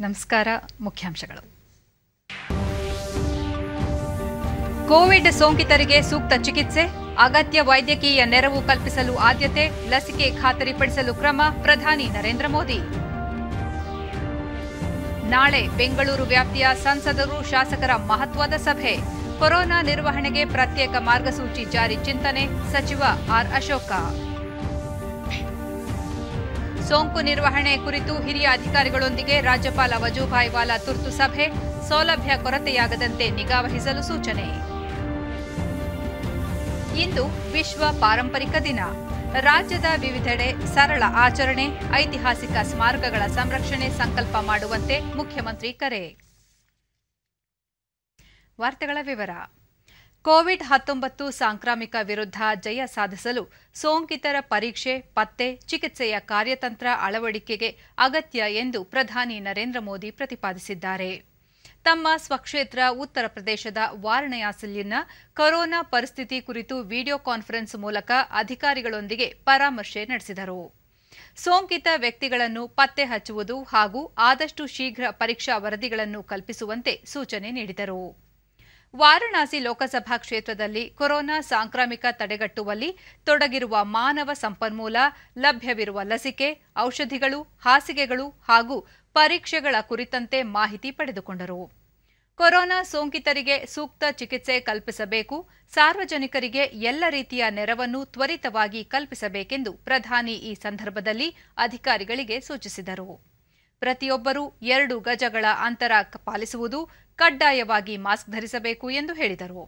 ನಮಸ್ಕಾರ ಮುಖ್ಯಾಂಶಗಳು ಕೋವಿಡ್ ಸೋಂಕಿತರಿಗೆ ಸೂಕ್ತ ಚಿಕಿತ್ಸೆ ಅಗತ್ಯ ವೈದ್ಯಕೀಯ ನೆರವು ಕಲ್ಪಿಸಲು ಆದ್ಯತೆ ಲಸಿಕೆ ಖಾತರಿಪಡಿಸಲು ಕ್ರಮ ಪ್ರಧಾನಿ ನರೇಂದ್ರ ಮೋದಿ ನಾಳೆ ಬೆಂಗಳೂರು ವ್ಯಾಪ್ತಿಯ ಸಂಸದರು ಶಾಸಕರ ಮಹತ್ವದ ಸಭೆ ಕೊರೋನಾ ನಿರ್ವಹಣೆಗೆ ಪ್ರತ್ಯೇಕ ಮಾರ್ಗಸೂಚಿ ಜಾರಿ ಚಿಂತನೆ ಸಚಿವ ಆರ್ ಅಶೋಕ ಸೋಂಕು ನಿರ್ವಹಣೆ ಕುರಿತು ಹಿರಿಯ ಅಧಿಕಾರಿಗಳೊಂದಿಗೆ ರಾಜ್ಯಪಾಲ ವಜೂಭಾಯಿ ವಾಲಾ ತುರ್ತು ಸಭೆ ಸೌಲಭ್ಯ ಕೊರತೆಯಾಗದಂತೆ ನಿಗಾವಹಿಸಲು ಸೂಚನೆ ಇಂದು ವಿಶ್ವ ಪಾರಂಪರಿಕ ದಿನ ರಾಜ್ಯದ ವಿವಿಧೆಡೆ ಸರಳ ಆಚರಣೆ ಐತಿಹಾಸಿಕ ಸ್ಮಾರಕಗಳ ಸಂರಕ್ಷಣೆ ಸಂಕಲ್ಪ ಮಾಡುವಂತೆ ಮುಖ್ಯಮಂತ್ರಿ ಕರೆ ವಾರ್ತೆಗಳ ವಿವರ ಕೋವಿಡ್ ಹತ್ತೊಂಬತ್ತು ಸಾಂಕ್ರಾಮಿಕ ವಿರುದ್ಧ ಜಯ ಸಾಧಿಸಲು ಸೋಂಕಿತರ ಪರೀಕ್ಷೆ ಪತ್ತೆ ಚಿಕಿತ್ಸೆಯ ಕಾರ್ಯತಂತ್ರ ಅಳವಡಿಕೆಗೆ ಅಗತ್ಯ ಎಂದು ಪ್ರಧಾನಿ ನರೇಂದ್ರ ಮೋದಿ ಪ್ರತಿಪಾದಿಸಿದ್ದಾರೆ ತಮ್ಮ ಸ್ವಕ್ಷೇತ್ರ ಉತ್ತರ ಪ್ರದೇಶದ ವಾರಣಾಸಿಯಲ್ಲಿನ ಕೊರೋನಾ ಪರಿಸ್ಥಿತಿ ಕುರಿತು ವಿಡಿಯೋ ಕಾನ್ಫರೆನ್ಸ್ ಮೂಲಕ ಅಧಿಕಾರಿಗಳೊಂದಿಗೆ ಪರಾಮರ್ಶೆ ನಡೆಸಿದರು ಸೋಂಕಿತ ವ್ಯಕ್ತಿಗಳನ್ನು ಪತ್ತೆ ಹಚ್ಚುವುದು ಹಾಗೂ ಆದಷ್ಟು ಶೀಘ್ರ ಪರೀಕ್ಷಾ ವರದಿಗಳನ್ನು ಕಲ್ಪಿಸುವಂತೆ ಸೂಚನೆ ನೀಡಿದರು ವಾರಣಾಸಿ ಲೋಕಸಭಾ ಕ್ಷೇತ್ರದಲ್ಲಿ ಕೊರೋನಾ ಸಾಂಕ್ರಾಮಿಕ ತಡೆಗಟ್ಟುವಲ್ಲಿ ತೊಡಗಿರುವ ಮಾನವ ಸಂಪನ್ಮೂಲ ಲಭ್ಯವಿರುವ ಲಸಿಕೆ ಔಷಧಿಗಳು ಹಾಸಿಗೆಗಳು ಹಾಗೂ ಪರೀಕ್ಷೆಗಳ ಕುರಿತಂತೆ ಮಾಹಿತಿ ಪಡೆದುಕೊಂಡರು ಕೊರೋನಾ ಸೋಂಕಿತರಿಗೆ ಸೂಕ್ತ ಚಿಕಿತ್ಸೆ ಕಲ್ಪಿಸಬೇಕು ಸಾರ್ವಜನಿಕರಿಗೆ ಎಲ್ಲ ರೀತಿಯ ನೆರವನ್ನು ತ್ವರಿತವಾಗಿ ಕಲ್ಪಿಸಬೇಕೆಂದು ಪ್ರಧಾನಿ ಈ ಸಂದರ್ಭದಲ್ಲಿ ಅಧಿಕಾರಿಗಳಿಗೆ ಸೂಚಿಸಿದರು ಪ್ರತಿಯೊಬ್ಬರೂ ಎರಡು ಗಜಗಳ ಅಂತರ ಪಾಲಿಸುವುದು ಕಡ್ಡಾಯವಾಗಿ ಮಾಸ್ಕ್ ಧರಿಸಬೇಕು ಎಂದು ಹೇಳಿದರು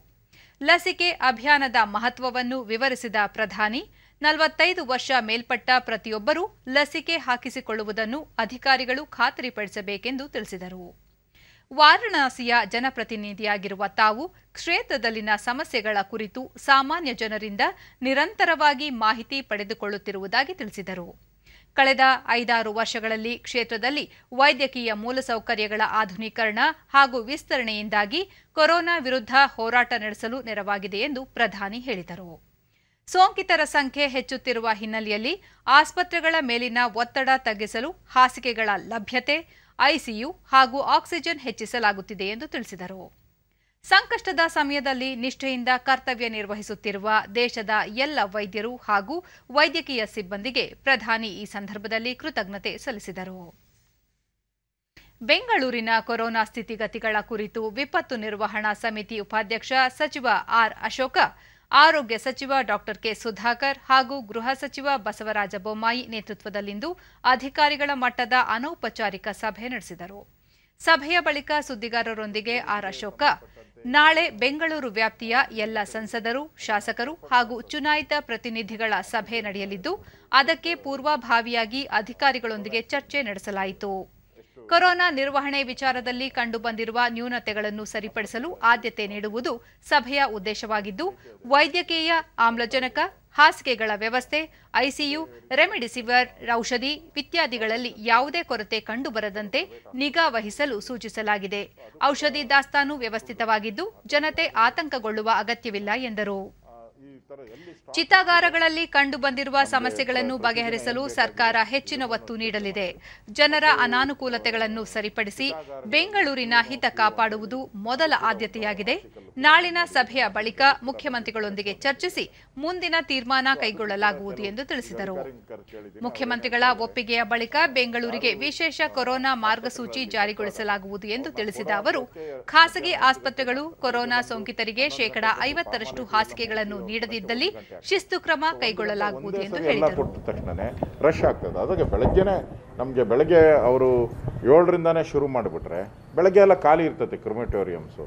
ಲಸಿಕೆ ಅಭಿಯಾನದ ಮಹತ್ವವನ್ನು ವಿವರಿಸಿದ ಪ್ರಧಾನಿ ನಲವತ್ತೈದು ವರ್ಷ ಮೇಲ್ಪಟ್ಟ ಪ್ರತಿಯೊಬ್ಬರೂ ಲಸಿಕೆ ಹಾಕಿಸಿಕೊಳ್ಳುವುದನ್ನು ಅಧಿಕಾರಿಗಳು ಖಾತರಿಪಡಿಸಬೇಕೆಂದು ತಿಳಿಸಿದರು ವಾರಣಾಸಿಯ ಜನಪ್ರತಿನಿಧಿಯಾಗಿರುವ ತಾವು ಕ್ಷೇತ್ರದಲ್ಲಿನ ಸಮಸ್ಯೆಗಳ ಕುರಿತು ಸಾಮಾನ್ಯ ಜನರಿಂದ ನಿರಂತರವಾಗಿ ಮಾಹಿತಿ ಪಡೆದುಕೊಳ್ಳುತ್ತಿರುವುದಾಗಿ ತಿಳಿಸಿದರು ಕಳೆದ ಐದಾರು ವರ್ಷಗಳಲ್ಲಿ ಕ್ಷೇತ್ರದಲ್ಲಿ ವೈದ್ಯಕೀಯ ಮೂಲಸೌಕರ್ಯಗಳ ಆಧುನೀಕರಣ ಹಾಗೂ ವಿಸ್ತರಣೆಯಿಂದಾಗಿ ಕೊರೋನಾ ವಿರುದ್ಧ ಹೋರಾಟ ನಡೆಸಲು ನೆರವಾಗಿದೆ ಎಂದು ಪ್ರಧಾನಿ ಹೇಳಿದರು ಸೋಂಕಿತರ ಸಂಖ್ಯೆ ಹೆಚ್ಚುತ್ತಿರುವ ಹಿನ್ನೆಲೆಯಲ್ಲಿ ಆಸ್ಪತ್ರೆಗಳ ಮೇಲಿನ ಒತ್ತಡ ತಗ್ಗಿಸಲು ಹಾಸಿಗೆಗಳ ಲಭ್ಯತೆ ಐಸಿಯು ಹಾಗೂ ಆಕ್ಸಿಜನ್ ಹೆಚ್ಚಿಸಲಾಗುತ್ತಿದೆ ಎಂದು ತಿಳಿಸಿದರು ಸಂಕಷ್ಟದ ಸಮಯದಲ್ಲಿ ನಿಷ್ಠೆಯಿಂದ ಕರ್ತವ್ಯ ನಿರ್ವಹಿಸುತ್ತಿರುವ ದೇಶದ ಎಲ್ಲ ವೈದ್ಯರು ಹಾಗೂ ವೈದ್ಯಕೀಯ ಸಿಬ್ಬಂದಿಗೆ ಪ್ರಧಾನಿ ಈ ಸಂದರ್ಭದಲ್ಲಿ ಕೃತಜ್ಞತೆ ಸಲ್ಲಿಸಿದರು ಬೆಂಗಳೂರಿನ ಕೊರೋನಾ ಸ್ಥಿತಿಗತಿಗಳ ಕುರಿತು ವಿಪತ್ತು ನಿರ್ವಹಣಾ ಸಮಿತಿ ಉಪಾಧ್ಯಕ್ಷ ಸಚಿವ ಆರ್ ಅಶೋಕ ಆರೋಗ್ಯ ಸಚಿವ ಡಾಕ್ಟರ್ ಕೆ ಸುಧಾಕರ್ ಹಾಗೂ ಗೃಹ ಸಚಿವ ಬಸವರಾಜ ಬೊಮ್ಮಾಯಿ ನೇತೃತ್ವದಲ್ಲಿಂದು ಅಧಿಕಾರಿಗಳ ಮಟ್ಟದ ಅನೌಪಚಾರಿಕ ಸಭೆ ನಡೆಸಿದರು ಸಭೆಯ ಬಳಿಕ ಸುದ್ದಿಗಾರರೊಂದಿಗೆ ಆರ್ ಅಶೋಕ ನಾಳೆ ಬೆಂಗಳೂರು ವ್ಯಾಪ್ತಿಯ ಎಲ್ಲ ಸಂಸದರು ಶಾಸಕರು ಹಾಗೂ ಚುನಾಯಿತ ಪ್ರತಿನಿಧಿಗಳ ಸಭೆ ನಡೆಯಲಿದ್ದು ಅದಕ್ಕೆ ಪೂರ್ವಭಾವಿಯಾಗಿ ಅಧಿಕಾರಿಗಳೊಂದಿಗೆ ಚರ್ಚೆ ನಡೆಸಲಾಯಿತು ಕೊರೋನಾ ನಿರ್ವಹಣೆ ವಿಚಾರದಲ್ಲಿ ಕಂಡುಬಂದಿರುವ ನ್ಯೂನತೆಗಳನ್ನು ಸರಿಪಡಿಸಲು ಆದ್ಯತೆ ನೀಡುವುದು ಸಭೆಯ ಉದ್ದೇಶವಾಗಿದ್ದು ವೈದ್ಯಕೀಯ ಆಮ್ಲಜನಕ ಹಾಸಿಗೆಗಳ ವ್ಯವಸ್ಥೆ ಐಸಿಯು ರೆಮಿಡಿಸಿವಿರ್ ಔಷಧಿ ಇತ್ಯಾದಿಗಳಲ್ಲಿ ಯಾವುದೇ ಕೊರತೆ ಕಂಡುಬರದಂತೆ ನಿಗಾ ವಹಿಸಲು ಸೂಚಿಸಲಾಗಿದೆ ಔಷಧಿ ದಾಸ್ತಾನು ವ್ಯವಸ್ಥಿತವಾಗಿದ್ದು ಜನತೆ ಆತಂಕಗೊಳ್ಳುವ ಅಗತ್ಯವಿಲ್ಲ ಎಂದರು ಚಿತಾಗಾರಗಳಲ್ಲಿ ಕಂಡುಬಂದಿರುವ ಸಮಸ್ಯೆಗಳನ್ನು ಬಗೆಹರಿಸಲು ಸರ್ಕಾರ ಹೆಚ್ಚಿನ ಒತ್ತು ನೀಡಲಿದೆ ಜನರ ಅನಾನುಕೂಲತೆಗಳನ್ನು ಸರಿಪಡಿಸಿ ಬೆಂಗಳೂರಿನ ಹಿತ ಕಾಪಾಡುವುದು ಮೊದಲ ಆದ್ಯತೆಯಾಗಿದೆ ನಾಳಿನ ಸಭೆಯ ಬಳಿಕ ಮುಖ್ಯಮಂತ್ರಿಗಳೊಂದಿಗೆ ಚರ್ಚಿಸಿ ಮುಂದಿನ ತೀರ್ಮಾನ ಕೈಗೊಳ್ಳಲಾಗುವುದು ಎಂದು ತಿಳಿಸಿದರು ಮುಖ್ಯಮಂತ್ರಿಗಳ ಒಪ್ಪಿಗೆಯ ಬಳಿಕ ಬೆಂಗಳೂರಿಗೆ ವಿಶೇಷ ಕೊರೋನಾ ಮಾರ್ಗಸೂಚಿ ಜಾರಿಗೊಳಿಸಲಾಗುವುದು ಎಂದು ತಿಳಿಸಿದ ಅವರು ಖಾಸಗಿ ಆಸ್ಪತ್ರೆಗಳು ಕೊರೋನಾ ಸೋಂಕಿತರಿಗೆ ಶೇಕಡಾ ಐವತ್ತರಷ್ಟು ಹಾಸಿಗೆಗಳನ್ನು ನೀಡದಿದ್ದಲ್ಲಿ ಶಿಸ್ತು ಕ್ರಮ ಕೈಗೊಳ್ಳಲಾಗುವುದು ಎಂದು ಹೇಳಿದರು ರಶ್ ಆಗ್ತದೆ ನಮಗೆ ಬೆಳಗ್ಗೆ ಅವರು ಏಳರಿಂದಾನೇ ಶುರು ಮಾಡಿಬಿಟ್ರೆ ಬೆಳಗ್ಗೆ ಎಲ್ಲ ಖಾಲಿ ಇರ್ತದೆ ಕ್ರಿಮಿಟೋರಿಯಮ್ಸು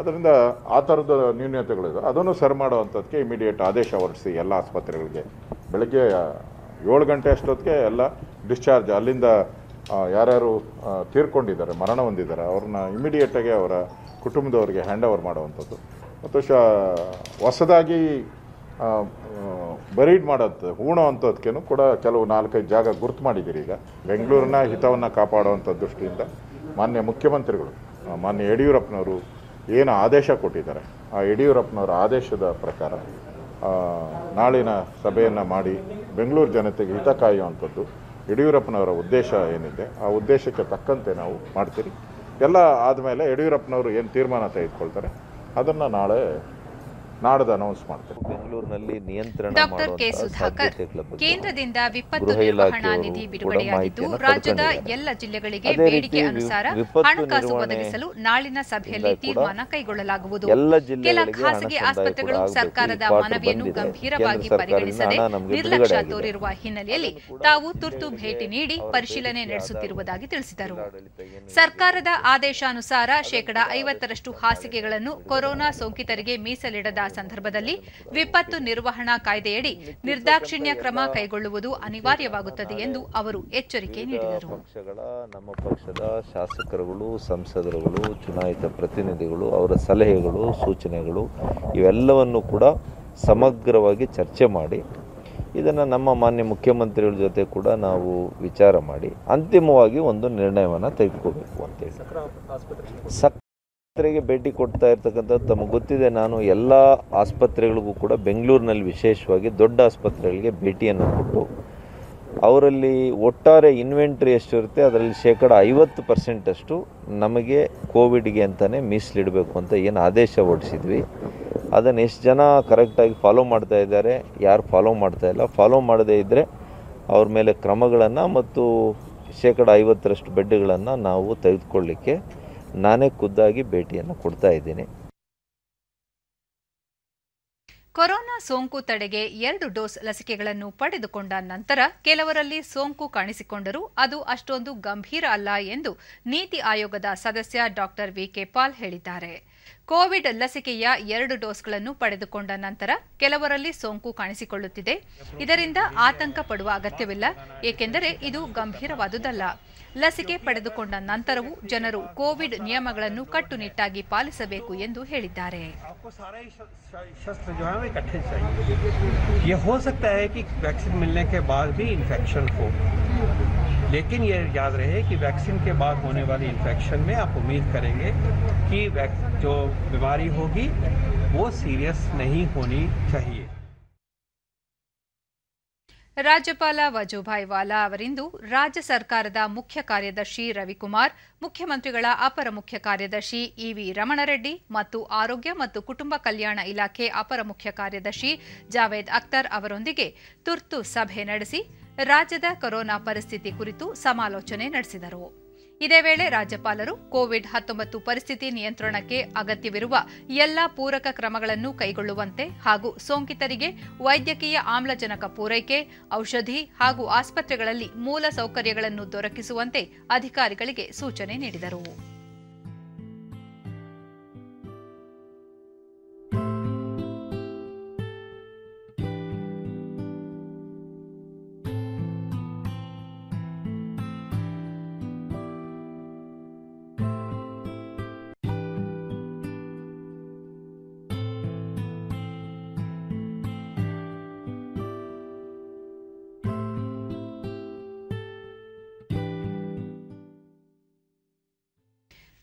ಅದರಿಂದ ಆ ಥರದ ನ್ಯೂನ್ಯತೆಗಳಿದೆ ಅದನ್ನು ಸರಿ ಮಾಡುವಂಥದ್ದಕ್ಕೆ ಇಮಿಡಿಯೇಟ್ ಆದೇಶ ಹೊರಡಿಸಿ ಎಲ್ಲ ಆಸ್ಪತ್ರೆಗಳಿಗೆ ಬೆಳಗ್ಗೆ ಏಳು ಗಂಟೆ ಅಷ್ಟೊತ್ತಿಗೆ ಎಲ್ಲ ಡಿಸ್ಚಾರ್ಜ್ ಅಲ್ಲಿಂದ ಯಾರ್ಯಾರು ತೀರ್ಕೊಂಡಿದ್ದಾರೆ ಮರಣ ಹೊಂದಿದ್ದಾರೆ ಅವ್ರನ್ನ ಇಮಿಡಿಯೇಟಾಗಿ ಅವರ ಕುಟುಂಬದವರಿಗೆ ಹ್ಯಾಂಡ್ ಓವರ್ ಮಾಡುವಂಥದ್ದು ಮತ್ತು ಶ ಹೊಸದಾಗಿ ಬರೀಡ್ ಮಾಡೋದು ಹೂಣೋ ಅಂಥದ್ಕೇನು ಕೂಡ ಕೆಲವು ನಾಲ್ಕೈದು ಜಾಗ ಗುರ್ತು ಮಾಡಿದ್ದೀರಿ ಈಗ ಬೆಂಗಳೂರಿನ ಹಿತವನ್ನು ಕಾಪಾಡುವಂಥ ದೃಷ್ಟಿಯಿಂದ ಮಾನ್ಯ ಮುಖ್ಯಮಂತ್ರಿಗಳು ಮಾನ್ಯ ಯಡಿಯೂರಪ್ಪನವರು ಏನು ಆದೇಶ ಕೊಟ್ಟಿದ್ದಾರೆ ಆ ಯಡಿಯೂರಪ್ಪನವರ ಆದೇಶದ ಪ್ರಕಾರ ನಾಳಿನ ಸಭೆಯನ್ನು ಮಾಡಿ ಬೆಂಗಳೂರು ಜನತೆಗೆ ಹಿತ ಕಾಯುವಂಥದ್ದು ಯಡಿಯೂರಪ್ಪನವರ ಉದ್ದೇಶ ಏನಿದೆ ಆ ಉದ್ದೇಶಕ್ಕೆ ತಕ್ಕಂತೆ ನಾವು ಮಾಡ್ತೀರಿ ಎಲ್ಲ ಆದಮೇಲೆ ಯಡಿಯೂರಪ್ಪನವರು ಏನು ತೀರ್ಮಾನ ತೆಗೆದುಕೊಳ್ತಾರೆ ಅದನ್ನು ನಾಳೆ ನಾಡದ ಅನೌನ್ಸ್ ಮಾಡ್ತೇವೆ ಬೆಂಗಳೂರಿನಲ್ಲಿ ನಿಯಂತ್ರಣ ಕೇಂದ್ರದಿಂದ ವಿಪತ್ತು ನಿರ್ವಹಣಾ ನಿಧಿ ಬಿಡುಗಡೆಯಾಗಿದ್ದು ರಾಜ್ಯದ ಎಲ್ಲ ಜಿಲ್ಲೆಗಳಿಗೆ ಬೇಡಿಕೆ ಅನುಸಾರ ಹಣಕಾಸು ಒದಗಿಸಲು ನಾಳಿನ ಸಭೆಯಲ್ಲಿ ತೀರ್ಮಾನ ಕೈಗೊಳ್ಳಲಾಗುವುದು ಕೆಲ ಖಾಸಗಿ ಆಸ್ಪತ್ರೆಗಳು ಸರ್ಕಾರದ ಮನವಿಯನ್ನು ಗಂಭೀರವಾಗಿ ಪರಿಗಣಿಸದೆ ನಿರ್ಲಕ್ಷ್ಯ ತೋರಿರುವ ಹಿನ್ನೆಲೆಯಲ್ಲಿ ತಾವು ತುರ್ತು ಭೇಟಿ ನೀಡಿ ಪರಿಶೀಲನೆ ನಡೆಸುತ್ತಿರುವುದಾಗಿ ತಿಳಿಸಿದರು ಸರ್ಕಾರದ ಆದೇಶಾನುಸಾರ ಶೇಕಡಾ ಐವತ್ತರಷ್ಟು ಹಾಸಿಗೆಗಳನ್ನು ಕೊರೋನಾ ಸೋಂಕಿತರಿಗೆ ಮೀಸಲಿಡದ ಸಂದರ್ಭದಲ್ಲಿ ವಿಪತ್ತು ನಿರ್ವಹಣಾ ಕಾಯ್ದೆಯಡಿ ನಿರ್ದಾಕ್ಷಿಣ್ಯ ಕ್ರಮ ಕೈಗೊಳ್ಳುವುದು ಅನಿವಾರ್ಯವಾಗುತ್ತದೆ ಎಂದು ಅವರು ಎಚ್ಚರಿಕೆ ನೀಡಿದರು ಪಕ್ಷಗಳ ನಮ್ಮ ಪಕ್ಷದ ಶಾಸಕರುಗಳು ಸಂಸದರುಗಳು ಚುನಾಯಿತ ಪ್ರತಿನಿಧಿಗಳು ಅವರ ಸಲಹೆಗಳು ಸೂಚನೆಗಳು ಇವೆಲ್ಲವನ್ನು ಕೂಡ ಸಮಗ್ರವಾಗಿ ಚರ್ಚೆ ಮಾಡಿ ಇದನ್ನು ನಮ್ಮ ಮಾನ್ಯ ಮುಖ್ಯಮಂತ್ರಿಗಳ ಜೊತೆ ಕೂಡ ನಾವು ವಿಚಾರ ಮಾಡಿ ಅಂತಿಮವಾಗಿ ಒಂದು ನಿರ್ಣಯವನ್ನು ತೆಗೆದುಕೋಬೇಕು ಅಂತೇಳಿ ಸಕ್ ಆಸ್ಪತ್ರೆಗೆ ಭೇಟಿ ಕೊಡ್ತಾ ಇರ್ತಕ್ಕಂಥ ತಮಗೆ ಗೊತ್ತಿದೆ ನಾನು ಎಲ್ಲ ಆಸ್ಪತ್ರೆಗಳಿಗೂ ಕೂಡ ಬೆಂಗಳೂರಿನಲ್ಲಿ ವಿಶೇಷವಾಗಿ ದೊಡ್ಡ ಆಸ್ಪತ್ರೆಗಳಿಗೆ ಭೇಟಿಯನ್ನು ಕೊಟ್ಟು ಅವರಲ್ಲಿ ಒಟ್ಟಾರೆ ಇನ್ವೆಂಟ್ರಿ ಎಷ್ಟು ಇರುತ್ತೆ ಅದರಲ್ಲಿ ಶೇಕಡ ಐವತ್ತು ಪರ್ಸೆಂಟಷ್ಟು ನಮಗೆ ಕೋವಿಡ್ಗೆ ಅಂತಲೇ ಮೀಸಲಿಡಬೇಕು ಅಂತ ಏನು ಆದೇಶ ಹೊರಡಿಸಿದ್ವಿ ಅದನ್ನು ಎಷ್ಟು ಜನ ಕರೆಕ್ಟಾಗಿ ಫಾಲೋ ಮಾಡ್ತಾ ಇದ್ದಾರೆ ಯಾರು ಫಾಲೋ ಮಾಡ್ತಾ ಇಲ್ಲ ಫಾಲೋ ಮಾಡದೇ ಇದ್ದರೆ ಅವ್ರ ಮೇಲೆ ಕ್ರಮಗಳನ್ನು ಮತ್ತು ಶೇಕಡ ಐವತ್ತರಷ್ಟು ಬೆಡ್ಗಳನ್ನು ನಾವು ತೆಗೆದುಕೊಳ್ಳಿಕ್ಕೆ ನಾನೇ ಖುದ್ದಾಗಿ ಭೇಟಿಯನ್ನು ಕೊಡ್ತಾ ಇದ್ದೀನಿ ಕೊರೋನಾ ಸೋಂಕು ತಡೆಗೆ ಎರಡು ಡೋಸ್ ಲಸಿಕೆಗಳನ್ನು ಪಡೆದುಕೊಂಡ ನಂತರ ಕೆಲವರಲ್ಲಿ ಸೋಂಕು ಕಾಣಿಸಿಕೊಂಡರೂ ಅದು ಅಷ್ಟೊಂದು ಗಂಭೀರ ಅಲ್ಲ ಎಂದು ನೀತಿ ಆಯೋಗದ ಸದಸ್ಯ ಡಾಕ್ಟರ್ ವಿಕೆ ಪಾಲ್ ಹೇಳಿದ್ದಾರೆ ಕೋವಿಡ್ ಲಸಿಕೆಯ ಎರಡು ಡೋಸ್ಗಳನ್ನು ಪಡೆದುಕೊಂಡ ನಂತರ ಕೆಲವರಲ್ಲಿ ಸೋಂಕು ಕಾಣಿಸಿಕೊಳ್ಳುತ್ತಿದೆ ಇದರಿಂದ ಆತಂಕ ಪಡುವ ಅಗತ್ಯವಿಲ್ಲ ಏಕೆಂದರೆ ಇದು ಗಂಭೀರವಾದುದಲ್ಲ सकता है ನಂತರವೂ वैक्सीन मिलने के बाद भी इन्फेक्शन हो लेकिन ये याद रहे कि वैक्सीन के बाद होने वाली इन्फेक्शन में आप उम्मीद करेंगे कि जो बीमारी होगी वो सीरियस नहीं होनी चाहिए ರಾಜ್ಯಪಾಲ ವಜೂಭಾಯಿ ವಾಲಾ ಅವರಿಂದು ರಾಜ್ಯ ಸರ್ಕಾರದ ಮುಖ್ಯ ಕಾರ್ಯದರ್ಶಿ ರವಿಕುಮಾರ್ ಮುಖ್ಯಮಂತ್ರಿಗಳ ಅಪರ ಮುಖ್ಯ ಕಾರ್ಯದರ್ಶಿ ಇವಿ ರಮಣರೆಡ್ಡಿ ಮತ್ತು ಆರೋಗ್ಯ ಮತ್ತು ಕುಟುಂಬ ಕಲ್ಯಾಣ ಇಲಾಖೆ ಅಪರ ಮುಖ್ಯ ಕಾರ್ಯದರ್ಶಿ ಜಾವೇದ್ ಅಖ್ತರ್ ಅವರೊಂದಿಗೆ ತುರ್ತು ಸಭೆ ನಡೆಸಿ ರಾಜ್ಯದ ಕೊರೋನಾ ಪರಿಸ್ಥಿತಿ ಕುರಿತು ಸಮಾಲೋಚನೆ ನಡೆಸಿದರು ಇದೇ ವೇಳೆ ರಾಜ್ಯಪಾಲರು ಕೋವಿಡ್ ಹತ್ತೊಂಬತ್ತು ಪರಿಸ್ಥಿತಿ ನಿಯಂತ್ರಣಕ್ಕೆ ಅಗತ್ಯವಿರುವ ಎಲ್ಲ ಪೂರಕ ಕ್ರಮಗಳನ್ನು ಕೈಗೊಳ್ಳುವಂತೆ ಹಾಗೂ ಸೋಂಕಿತರಿಗೆ ವೈದ್ಯಕೀಯ ಆಮ್ಲಜನಕ ಪೂರೈಕೆ ಔಷಧಿ ಹಾಗೂ ಆಸ್ಪತ್ರೆಗಳಲ್ಲಿ ಮೂಲ ಸೌಕರ್ಯಗಳನ್ನು ದೊರಕಿಸುವಂತೆ ಅಧಿಕಾರಿಗಳಿಗೆ ಸೂಚನೆ ನೀಡಿದರು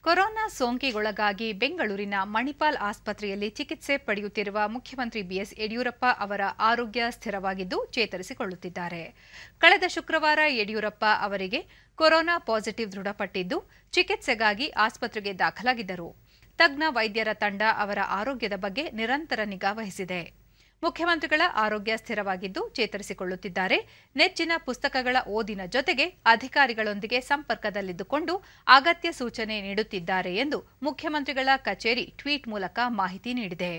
ಕೊರೋನಾ ಸೋಂಕಿಗೊಳಗಾಗಿ ಬೆಂಗಳೂರಿನ ಮಣಿಪಾಲ್ ಆಸ್ಪತ್ರೆಯಲ್ಲಿ ಚಿಕಿತ್ಸೆ ಪಡೆಯುತ್ತಿರುವ ಮುಖ್ಯಮಂತ್ರಿ ಬಿಎಸ್ ಯಡಿಯೂರಪ್ಪ ಅವರ ಆರೋಗ್ಯ ಸ್ಥಿರವಾಗಿದ್ದು ಚೇತರಿಸಿಕೊಳ್ಳುತ್ತಿದ್ದಾರೆ ಕಳೆದ ಶುಕ್ರವಾರ ಯಡಿಯೂರಪ್ಪ ಅವರಿಗೆ ಕೊರೋನಾ ಪಾಸಿಟಿವ್ ದೃಢಪಟ್ಟಿದ್ದು ಚಿಕಿತ್ಸೆಗಾಗಿ ಆಸ್ಪತ್ರೆಗೆ ದಾಖಲಾಗಿದ್ದರು ತಜ್ಞ ವೈದ್ಯರ ತಂಡ ಅವರ ಆರೋಗ್ಯದ ಬಗ್ಗೆ ನಿರಂತರ ನಿಗಾ ವಹಿಸಿದೆ ಮುಖ್ಯಮಂತ್ರಿಗಳ ಆರೋಗ್ಯ ಸ್ಥಿರವಾಗಿದ್ದು ಚೇತರಿಸಿಕೊಳ್ಳುತ್ತಿದ್ದಾರೆ ನೆಚ್ಚಿನ ಪುಸ್ತಕಗಳ ಓದಿನ ಜೊತೆಗೆ ಅಧಿಕಾರಿಗಳೊಂದಿಗೆ ಸಂಪರ್ಕದಲ್ಲಿದ್ದುಕೊಂಡು ಅಗತ್ಯ ಸೂಚನೆ ನೀಡುತ್ತಿದ್ದಾರೆ ಎಂದು ಮುಖ್ಯಮಂತ್ರಿಗಳ ಕಚೇರಿ ಟ್ವೀಟ್ ಮೂಲಕ ಮಾಹಿತಿ ನೀಡಿದೆ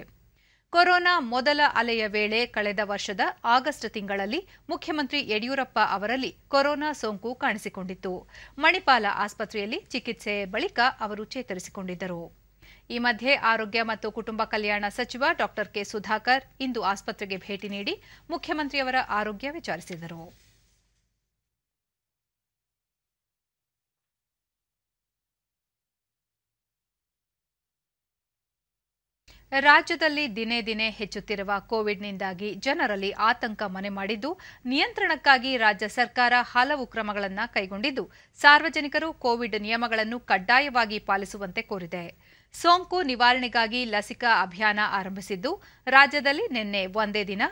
ಕೊರೋನಾ ಮೊದಲ ಅಲೆಯ ವೇಳೆ ಕಳೆದ ವರ್ಷದ ಆಗಸ್ಟ್ ತಿಂಗಳಲ್ಲಿ ಮುಖ್ಯಮಂತ್ರಿ ಯಡಿಯೂರಪ್ಪ ಅವರಲ್ಲಿ ಕೊರೋನಾ ಸೋಂಕು ಕಾಣಿಸಿಕೊಂಡಿತ್ತು ಮಣಿಪಾಲ ಆಸ್ಪತ್ರೆಯಲ್ಲಿ ಚಿಕಿತ್ಸೆ ಬಳಿಕ ಅವರು ಚೇತರಿಸಿಕೊಂಡಿದ್ದರು ಈ ಮಧ್ಯೆ ಆರೋಗ್ಯ ಮತ್ತು ಕುಟುಂಬ ಕಲ್ಯಾಣ ಸಚಿವ ಡಾಕ್ಟರ್ ಕೆ ಸುಧಾಕರ್ ಇಂದು ಆಸ್ಪತ್ರೆಗೆ ಭೇಟಿ ನೀಡಿ ಮುಖ್ಯಮಂತ್ರಿಯವರ ಆರೋಗ್ಯ ವಿಚಾರಿಸಿದರು ರಾಜ್ಯದಲ್ಲಿ ದಿನೇ ದಿನೇ ಹೆಚ್ಚುತ್ತಿರುವ ಕೋವಿಡ್ನಿಂದಾಗಿ ಜನರಲ್ಲಿ ಆತಂಕ ಮನೆ ಮಾಡಿದ್ದು ನಿಯಂತ್ರಣಕ್ಕಾಗಿ ರಾಜ್ಯ ಸರ್ಕಾರ ಹಲವು ಕ್ರಮಗಳನ್ನು ಕೈಗೊಂಡಿದ್ದು ಸಾರ್ವಜನಿಕರು ಕೋವಿಡ್ ನಿಯಮಗಳನ್ನು ಕಡ್ಡಾಯವಾಗಿ ಪಾಲಿಸುವಂತೆ ಕೋರಿದೆ ಸೋಂಕು ನಿವಾರಣೆಗಾಗಿ ಲಸಿಕಾ ಅಭಿಯಾನ ಆರಂಭಿಸಿದ್ದು ರಾಜ್ಯದಲ್ಲಿ ನಿನ್ನೆ ಒಂದೇ ದಿನ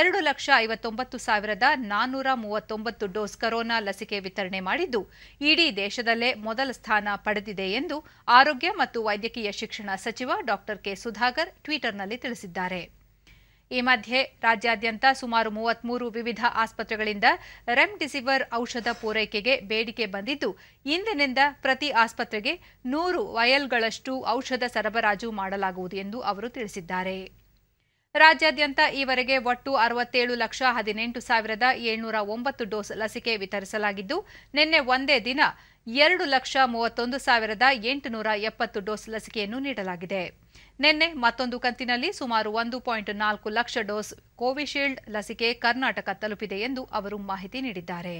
ಎರಡು ಲಕ್ಷ ಐವತ್ತೊಂಬತ್ತು ಸಾವಿರದ ನಾನ್ನೂರ ಮೂವತ್ತೊಂಬತ್ತು ಡೋಸ್ ಕರೋನಾ ಲಸಿಕೆ ವಿತರಣೆ ಮಾಡಿದ್ದು ಇಡೀ ದೇಶದಲ್ಲೇ ಮೊದಲ ಸ್ಥಾನ ಪಡೆದಿದೆ ಎಂದು ಆರೋಗ್ಯ ಮತ್ತು ವೈದ್ಯಕೀಯ ಶಿಕ್ಷಣ ಸಚಿವ ಡಾ ಕೆ ಸುಧಾಕರ್ ಟ್ವಿಟರ್ನಲ್ಲಿ ತಿಳಿಸಿದ್ದಾರೆ ಈ ಮಧ್ಯೆ ರಾಜ್ಯಾದ್ಯಂತ ಸುಮಾರು ಮೂರು ವಿವಿಧ ಆಸ್ಪತ್ರೆಗಳಿಂದ ರೆಮ್ಡಿಸಿವಿರ್ ಔಷಧ ಪೂರೈಕೆಗೆ ಬೇಡಿಕೆ ಬಂದಿದ್ದು ಇಂದಿನಿಂದ ಪ್ರತಿ ಆಸ್ಪತ್ರೆಗೆ ನೂರು ವಯಲ್ಗಳಷ್ಟು ಔಷಧ ಸರಬರಾಜು ಮಾಡಲಾಗುವುದು ಎಂದು ಅವರು ತಿಳಿಸಿದ್ದಾರೆ ರಾಜ್ಯಾದ್ಯಂತ ಈವರೆಗೆ ಒಟ್ಟು ಅರವತ್ತೇಳು ಲಕ್ಷ ಹದಿನೆಂಟು ಸಾವಿರದ ಏಳ್ನೂರ ಒಂಬತ್ತು ಡೋಸ್ ಲಸಿಕೆ ವಿತರಿಸಲಾಗಿದ್ದು ನಿನ್ನೆ ಒಂದೇ ದಿನ ಎರಡು ಲಕ್ಷ ಮೂವತ್ತೊಂದು ಸಾವಿರದ ಎಂಟುನೂರ ಎಪ್ಪತ್ತು ಡೋಸ್ ಲಸಿಕೆಯನ್ನು ನೀಡಲಾಗಿದೆ ನಿನ್ನೆ ಮತ್ತೊಂದು ಕಂತಿನಲ್ಲಿ ಸುಮಾರು ಒಂದು ಪಾಯಿಂಟ್ ನಾಲ್ಕು ಲಕ್ಷ ಡೋಸ್ ಕೋವಿಶೀಲ್ಡ್ ಲಸಿಕೆ ಕರ್ನಾಟಕ ತಲುಪಿದೆ ಎಂದು ಅವರು ಮಾಹಿತಿ ನೀಡಿದ್ದಾರೆ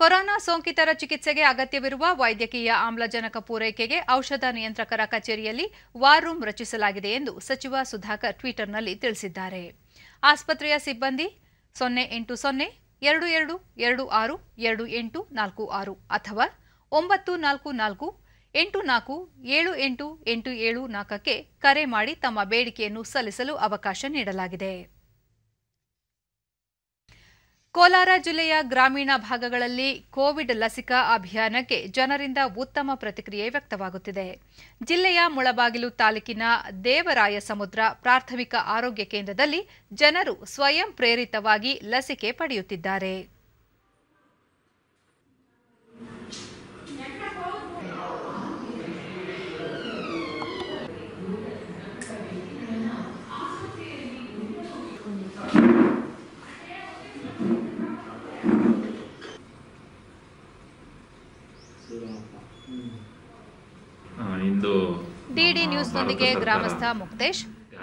ಕೊರೋನಾ ಸೋಂಕಿತರ ಚಿಕಿತ್ಸೆಗೆ ಅಗತ್ಯವಿರುವ ವೈದ್ಯಕೀಯ ಆಮ್ಲಜನಕ ಪೂರೈಕೆಗೆ ಔಷಧ ನಿಯಂತ್ರಕರ ಕಚೇರಿಯಲ್ಲಿ ವಾರ್ ರೂಂ ರಚಿಸಲಾಗಿದೆ ಎಂದು ಸಚಿವ ಸುಧಾಕರ್ ಟ್ವೀಟರ್ನಲ್ಲಿ ತಿಳಿಸಿದ್ದಾರೆ ಆಸ್ಪತ್ರೆಯ ಸಿಬ್ಬಂದಿ ಸೊನ್ನೆ ಎಂಟು ಸೊನ್ನೆ ಎರಡು ಎರಡು ಎರಡು ಆರು ಎರಡು ಎಂಟು ನಾಲ್ಕು ಆರು ಅಥವಾ ಒಂಬತ್ತು ನಾಲ್ಕು ನಾಲ್ಕು ಎಂಟು ನಾಲ್ಕು ಏಳು ಎಂಟು ಎಂಟು ಏಳು ನಾಲ್ಕಕ್ಕೆ ಕರೆ ಮಾಡಿ ತಮ್ಮ ಬೇಡಿಕೆಯನ್ನು ಸಲ್ಲಿಸಲು ಅವಕಾಶ ನೀಡಲಾಗಿದೆ ಕೋಲಾರ ಜಿಲ್ಲೆಯ ಗ್ರಾಮೀಣ ಭಾಗಗಳಲ್ಲಿ ಕೋವಿಡ್ ಲಸಿಕಾ ಅಭಿಯಾನಕ್ಕೆ ಜನರಿಂದ ಉತ್ತಮ ಪ್ರತಿಕ್ರಿಯೆ ವ್ಯಕ್ತವಾಗುತ್ತಿದೆ ಜಿಲ್ಲೆಯ ಮುಳಬಾಗಿಲು ತಾಲೂಕಿನ ದೇವರಾಯ ಸಮುದ್ರ ಪ್ರಾಥಮಿಕ ಆರೋಗ್ಯ ಕೇಂದ್ರದಲ್ಲಿ ಜನರು ಸ್ವಯಂ ಪ್ರೇರಿತವಾಗಿ ಲಸಿಕೆ ಪಡೆಯುತ್ತಿದ್ದಾರೆ ನ್ಯೂಸ್ನೊಂದಿಗೆ ಗ್ರಾಮಸ್ಥ ಮುಕ್ತೇಶ್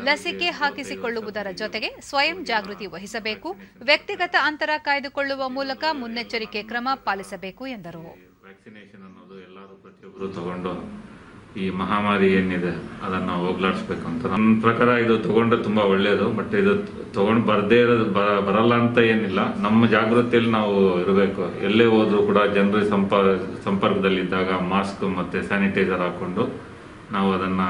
ಲಸಿಕೆ ಹಾಕಿಸಿಕೊಳ್ಳುವುದರ ಜೊತೆಗೆ ಸ್ವಯಂ ಜಾಗೃತಿ ವಹಿಸಬೇಕು ವ್ಯಕ್ತಿಗತ ಅಂತರ ಕಾಯ್ದುಕೊಳ್ಳುವ ಮೂಲಕ ಮುನ್ನೆಚ್ಚರಿಕೆ ಕ್ರಮ ಪಾಲಿಸಬೇಕು ಎಂದರು ವ್ಯಾಕ್ಸಿನೇಷನ್ ಅನ್ನೋದು ಎಲ್ಲರೂ ತಗೊಂಡು ಈ ಮಹಾಮಾರಿ ಏನಿದೆ ಅದನ್ನು ಹೋಗ್ಲಾಡಿಸ್ಬೇಕು ಅಂತ ನನ್ನ ಪ್ರಕಾರ ಇದು ತಗೊಂಡ್ರೆ ತುಂಬಾ ಒಳ್ಳೆಯದು ಬಟ್ ಇದು ತಗೊಂಡು ಬರದೇ ಇರೋದು ಬರಲ್ಲ ಅಂತ ಏನಿಲ್ಲ ನಮ್ಮ ಜಾಗೃತಿಯಲ್ಲಿ ನಾವು ಇರಬೇಕು ಎಲ್ಲೇ ಹೋದ್ರೂ ಕೂಡ ಜನರ ಸಂಪ ಸಂಪರ್ಕದಲ್ಲಿದ್ದಾಗ ಮಾಸ್ಕ್ ಮತ್ತೆ ಸ್ಯಾನಿಟೈಸರ್ ಹಾಕೊಂಡು ನಾವು ಅದನ್ನ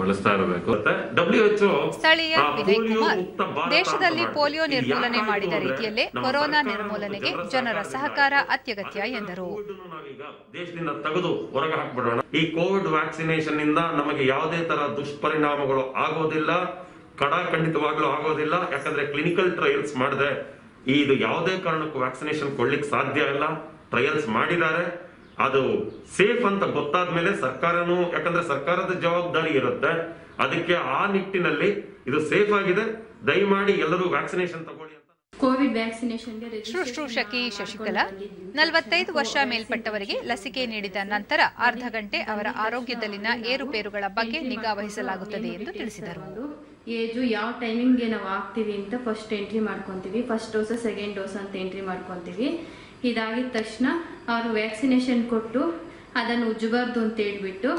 ಬಳಸ್ತಾ ಇರಬೇಕು ಡಬ್ಲ್ಯೂ ಎಚ್ಒ ಸ್ಥಳೀಯ ವಿಜಯ್ ಕುಮಾರ್ ದೇಶದಲ್ಲಿ ಪೋಲಿಯೋ ನಿರ್ಮೂಲನೆ ಮಾಡಿದ ರೀತಿಯಲ್ಲೇ ಕೊರೋನಾ ನಿರ್ಮೂಲನೆಗೆ ಜನರ ಸಹಕಾರ ಅತ್ಯಗತ್ಯ ಎಂದರು ದೇಶದಿಂದ ತೆಗೆದು ಹೊರಗೆ ಹಾಕ್ಬಿಡೋಣ ಈ ಕೋವಿಡ್ ವ್ಯಾಕ್ಸಿನೇಷನ್ ಇಂದ ನಮಗೆ ಯಾವುದೇ ತರ ದುಷ್ಪರಿಣಾಮಗಳು ಆಗೋದಿಲ್ಲ ಕಡ ಖಂಡಿತವಾಗ್ಲೂ ಆಗೋದಿಲ್ಲ ಯಾಕಂದ್ರೆ ಕ್ಲಿನಿಕಲ್ ಟ್ರಯಲ್ಸ್ ಮಾಡಿದೆ ಇದು ಯಾವುದೇ ಕಾರಣಕ್ಕೂ ವ್ಯಾಕ್ಸಿನೇಷನ್ ಕೊಡ್ಲಿಕ್ಕೆ ಸಾಧ್ಯ ಇಲ್ಲ ಟ್ರಯಲ್ಸ್ ಮಾಡಿದ್ದಾರೆ ಅದು ಸೇಫ್ ಅಂತ ಗೊತ್ತಾದ ಮೇಲೆ ಸರ್ಕಾರನೂ ಯಾಕಂದ್ರೆ ಸರ್ಕಾರದ ಜವಾಬ್ದಾರಿ ಇರುತ್ತೆ ಅದಕ್ಕೆ ಆ ನಿಟ್ಟಿನಲ್ಲಿ ಇದು ಸೇಫ್ ಆಗಿದೆ ದಯಮಾಡಿ ಎಲ್ಲರೂ ವ್ಯಾಕ್ಸಿನೇಷನ್ ತಗೊಳ್ಳಿ ಕೋವಿಡ್ ಶುಶ್ರೂಷಕಿ ಶಶಿಕಲಾ ನಲವತ್ತೈದು ವರ್ಷ ಮೇಲ್ಪಟ್ಟವರಿಗೆ ಲಸಿಕೆ ನೀಡಿದ ನಂತರ ಅರ್ಧ ಗಂಟೆ ಅವರ ಆರೋಗ್ಯದಲ್ಲಿನ ಏರುಪೇರುಗಳ ಬಗ್ಗೆ ನಿಗಾ ವಹಿಸಲಾಗುತ್ತದೆ ಎಂದು ತಿಳಿಸಿದರು ಏಜು ಯಾವ ಟೈಮಿಂಗ್ಗೆ ನಾವು ಆಗ್ತೀವಿ ಅಂತ ಫಸ್ಟ್ ಎಂಟ್ರಿ ಮಾಡ್ಕೊತೀವಿ ಫಸ್ಟ್ ಡೋಸ್ ಸೆಕೆಂಡ್ ಡೋಸ್ ಅಂತ ಎಂಟ್ರಿ ಮಾಡ್ಕೊತೀವಿ ಇದಾಗಿದ ತಕ್ಷಣ ಅವರು ವ್ಯಾಕ್ಸಿನೇಷನ್ ಕೊಟ್ಟು ಅದನ್ನು ಉಜ್ಜಬಾರ್ದು ಅಂತ ಹೇಳ್ಬಿಟ್ಟು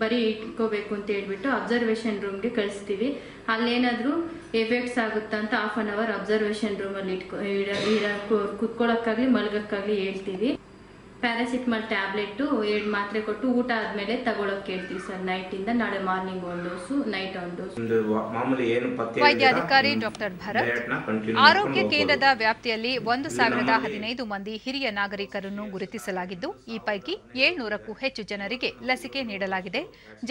ಬರೀ ಇಟ್ಕೋಬೇಕು ಅಂತ ಹೇಳ್ಬಿಟ್ಟು ಅಬ್ಸರ್ವೇಷನ್ ರೂಮ್ಗೆ ಕಳಿಸ್ತೀವಿ ಅಲ್ಲೇನಾದ್ರೂ ಎಫೆಕ್ಟ್ಸ್ ಆಗುತ್ತಾ ಅಂತ ಹಾಫ್ ಅನ್ ಅವರ್ ಅಬ್ಸರ್ವೇಷನ್ ರೂಮಲ್ಲಿ ಇಟ್ಕೊ ಇಡ ಇಡ ಕುತ್ಕೊಳಕ್ಕಾಗ್ಲಿ ಮಲಗಕ್ಕಾಗ್ಲಿ ಹೇಳ್ತೀವಿ ಪ್ಯಾರಾಸಿಟಮಲ್ ಟ್ಯಾಬ್ಲೆಟ್ಟು ಎರಡು ಮಾತ್ರೆ ಕೊಟ್ಟು ಊಟ ಆದಮೇಲೆ ತಗೊಳಕ್ಕೆ ಹೇಳ್ತೀವಿ ಸರ್ ನೈಟಿಂದ ನಾಳೆ ಮಾರ್ನಿಂಗ್ ಒಂದು ಡೋಸು ನೈಟ್ ಒಂದು ಡೋಸ್ ವೈದ್ಯಾಧಿಕಾರಿ ಡಾಕ್ಟರ್ ಭರತ್ ಆರೋಗ್ಯ ಕೇಂದ್ರದ ವ್ಯಾಪ್ತಿಯಲ್ಲಿ ಒಂದು ಸಾವಿರದ ಹದಿನೈದು ಮಂದಿ ಹಿರಿಯ ನಾಗರಿಕರನ್ನು ಗುರುತಿಸಲಾಗಿದ್ದು ಈ ಪೈಕಿ ಏಳ್ನೂರಕ್ಕೂ ಹೆಚ್ಚು ಜನರಿಗೆ ಲಸಿಕೆ ನೀಡಲಾಗಿದೆ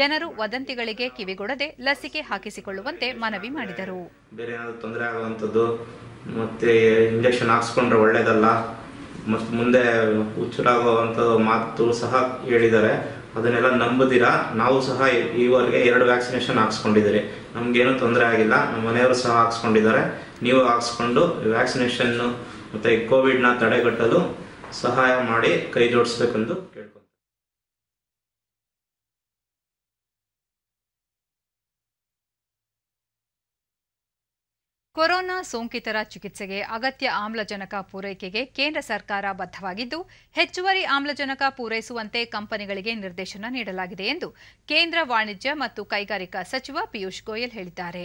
ಜನರು ವದಂತಿಗಳಿಗೆ ಕಿವಿಗೊಡದೆ ಲಸಿಕೆ ಹಾಕಿಸಿಕೊಳ್ಳುವಂತೆ ಮನವಿ ಮಾಡಿದರು ಬೇರೆ ತೊಂದರೆ ಆಗುವಂಥದ್ದು ಮತ್ತೆ ಇಂಜೆಕ್ಷನ್ ಹಾಕ್ಸ್ಕೊಂಡ್ರೆ ಒಳ್ಳೇದಲ್ಲ ಮತ್ತು ಮುಂದೆ ಹುಚ್ಚರಾಗುವಂಥ ಮಾತು ಸಹ ಹೇಳಿದ್ದಾರೆ ಅದನ್ನೆಲ್ಲ ನಂಬುದಿರಾ ನಾವು ಸಹ ಈವರೆಗೆ ಎರಡು ವ್ಯಾಕ್ಸಿನೇಷನ್ ಹಾಕ್ಸ್ಕೊಂಡಿದ್ದೀರಿ ನಮಗೇನು ತೊಂದರೆ ಆಗಿಲ್ಲ ನಮ್ಮ ಮನೆಯವರು ಸಹ ಹಾಕ್ಸ್ಕೊಂಡಿದ್ದಾರೆ ನೀವು ಹಾಕ್ಸ್ಕೊಂಡು ವ್ಯಾಕ್ಸಿನೇಷನ್ನು ಮತ್ತು ಕೋವಿಡ್ನ ತಡೆಗಟ್ಟಲು ಸಹಾಯ ಮಾಡಿ ಕೈ ಜೋಡಿಸ್ಬೇಕೆಂದು ಕೊರೋನಾ ಸೋಂಕಿತರ ಚಿಕಿತ್ಸೆಗೆ ಅಗತ್ಯ ಆಮ್ಲಜನಕ ಪೂರೈಕೆಗೆ ಕೇಂದ್ರ ಸರ್ಕಾರ ಬದ್ಧವಾಗಿದ್ದು ಹೆಚ್ಚುವರಿ ಆಮ್ಲಜನಕ ಪೂರೈಸುವಂತೆ ಕಂಪನಿಗಳಿಗೆ ನಿರ್ದೇಶನ ನೀಡಲಾಗಿದೆ ಎಂದು ಕೇಂದ್ರ ವಾಣಿಜ್ಯ ಮತ್ತು ಕೈಗಾರಿಕಾ ಸಚಿವ ಪಿಯೂಷ್ ಗೋಯಲ್ ಹೇಳಿದ್ದಾರೆ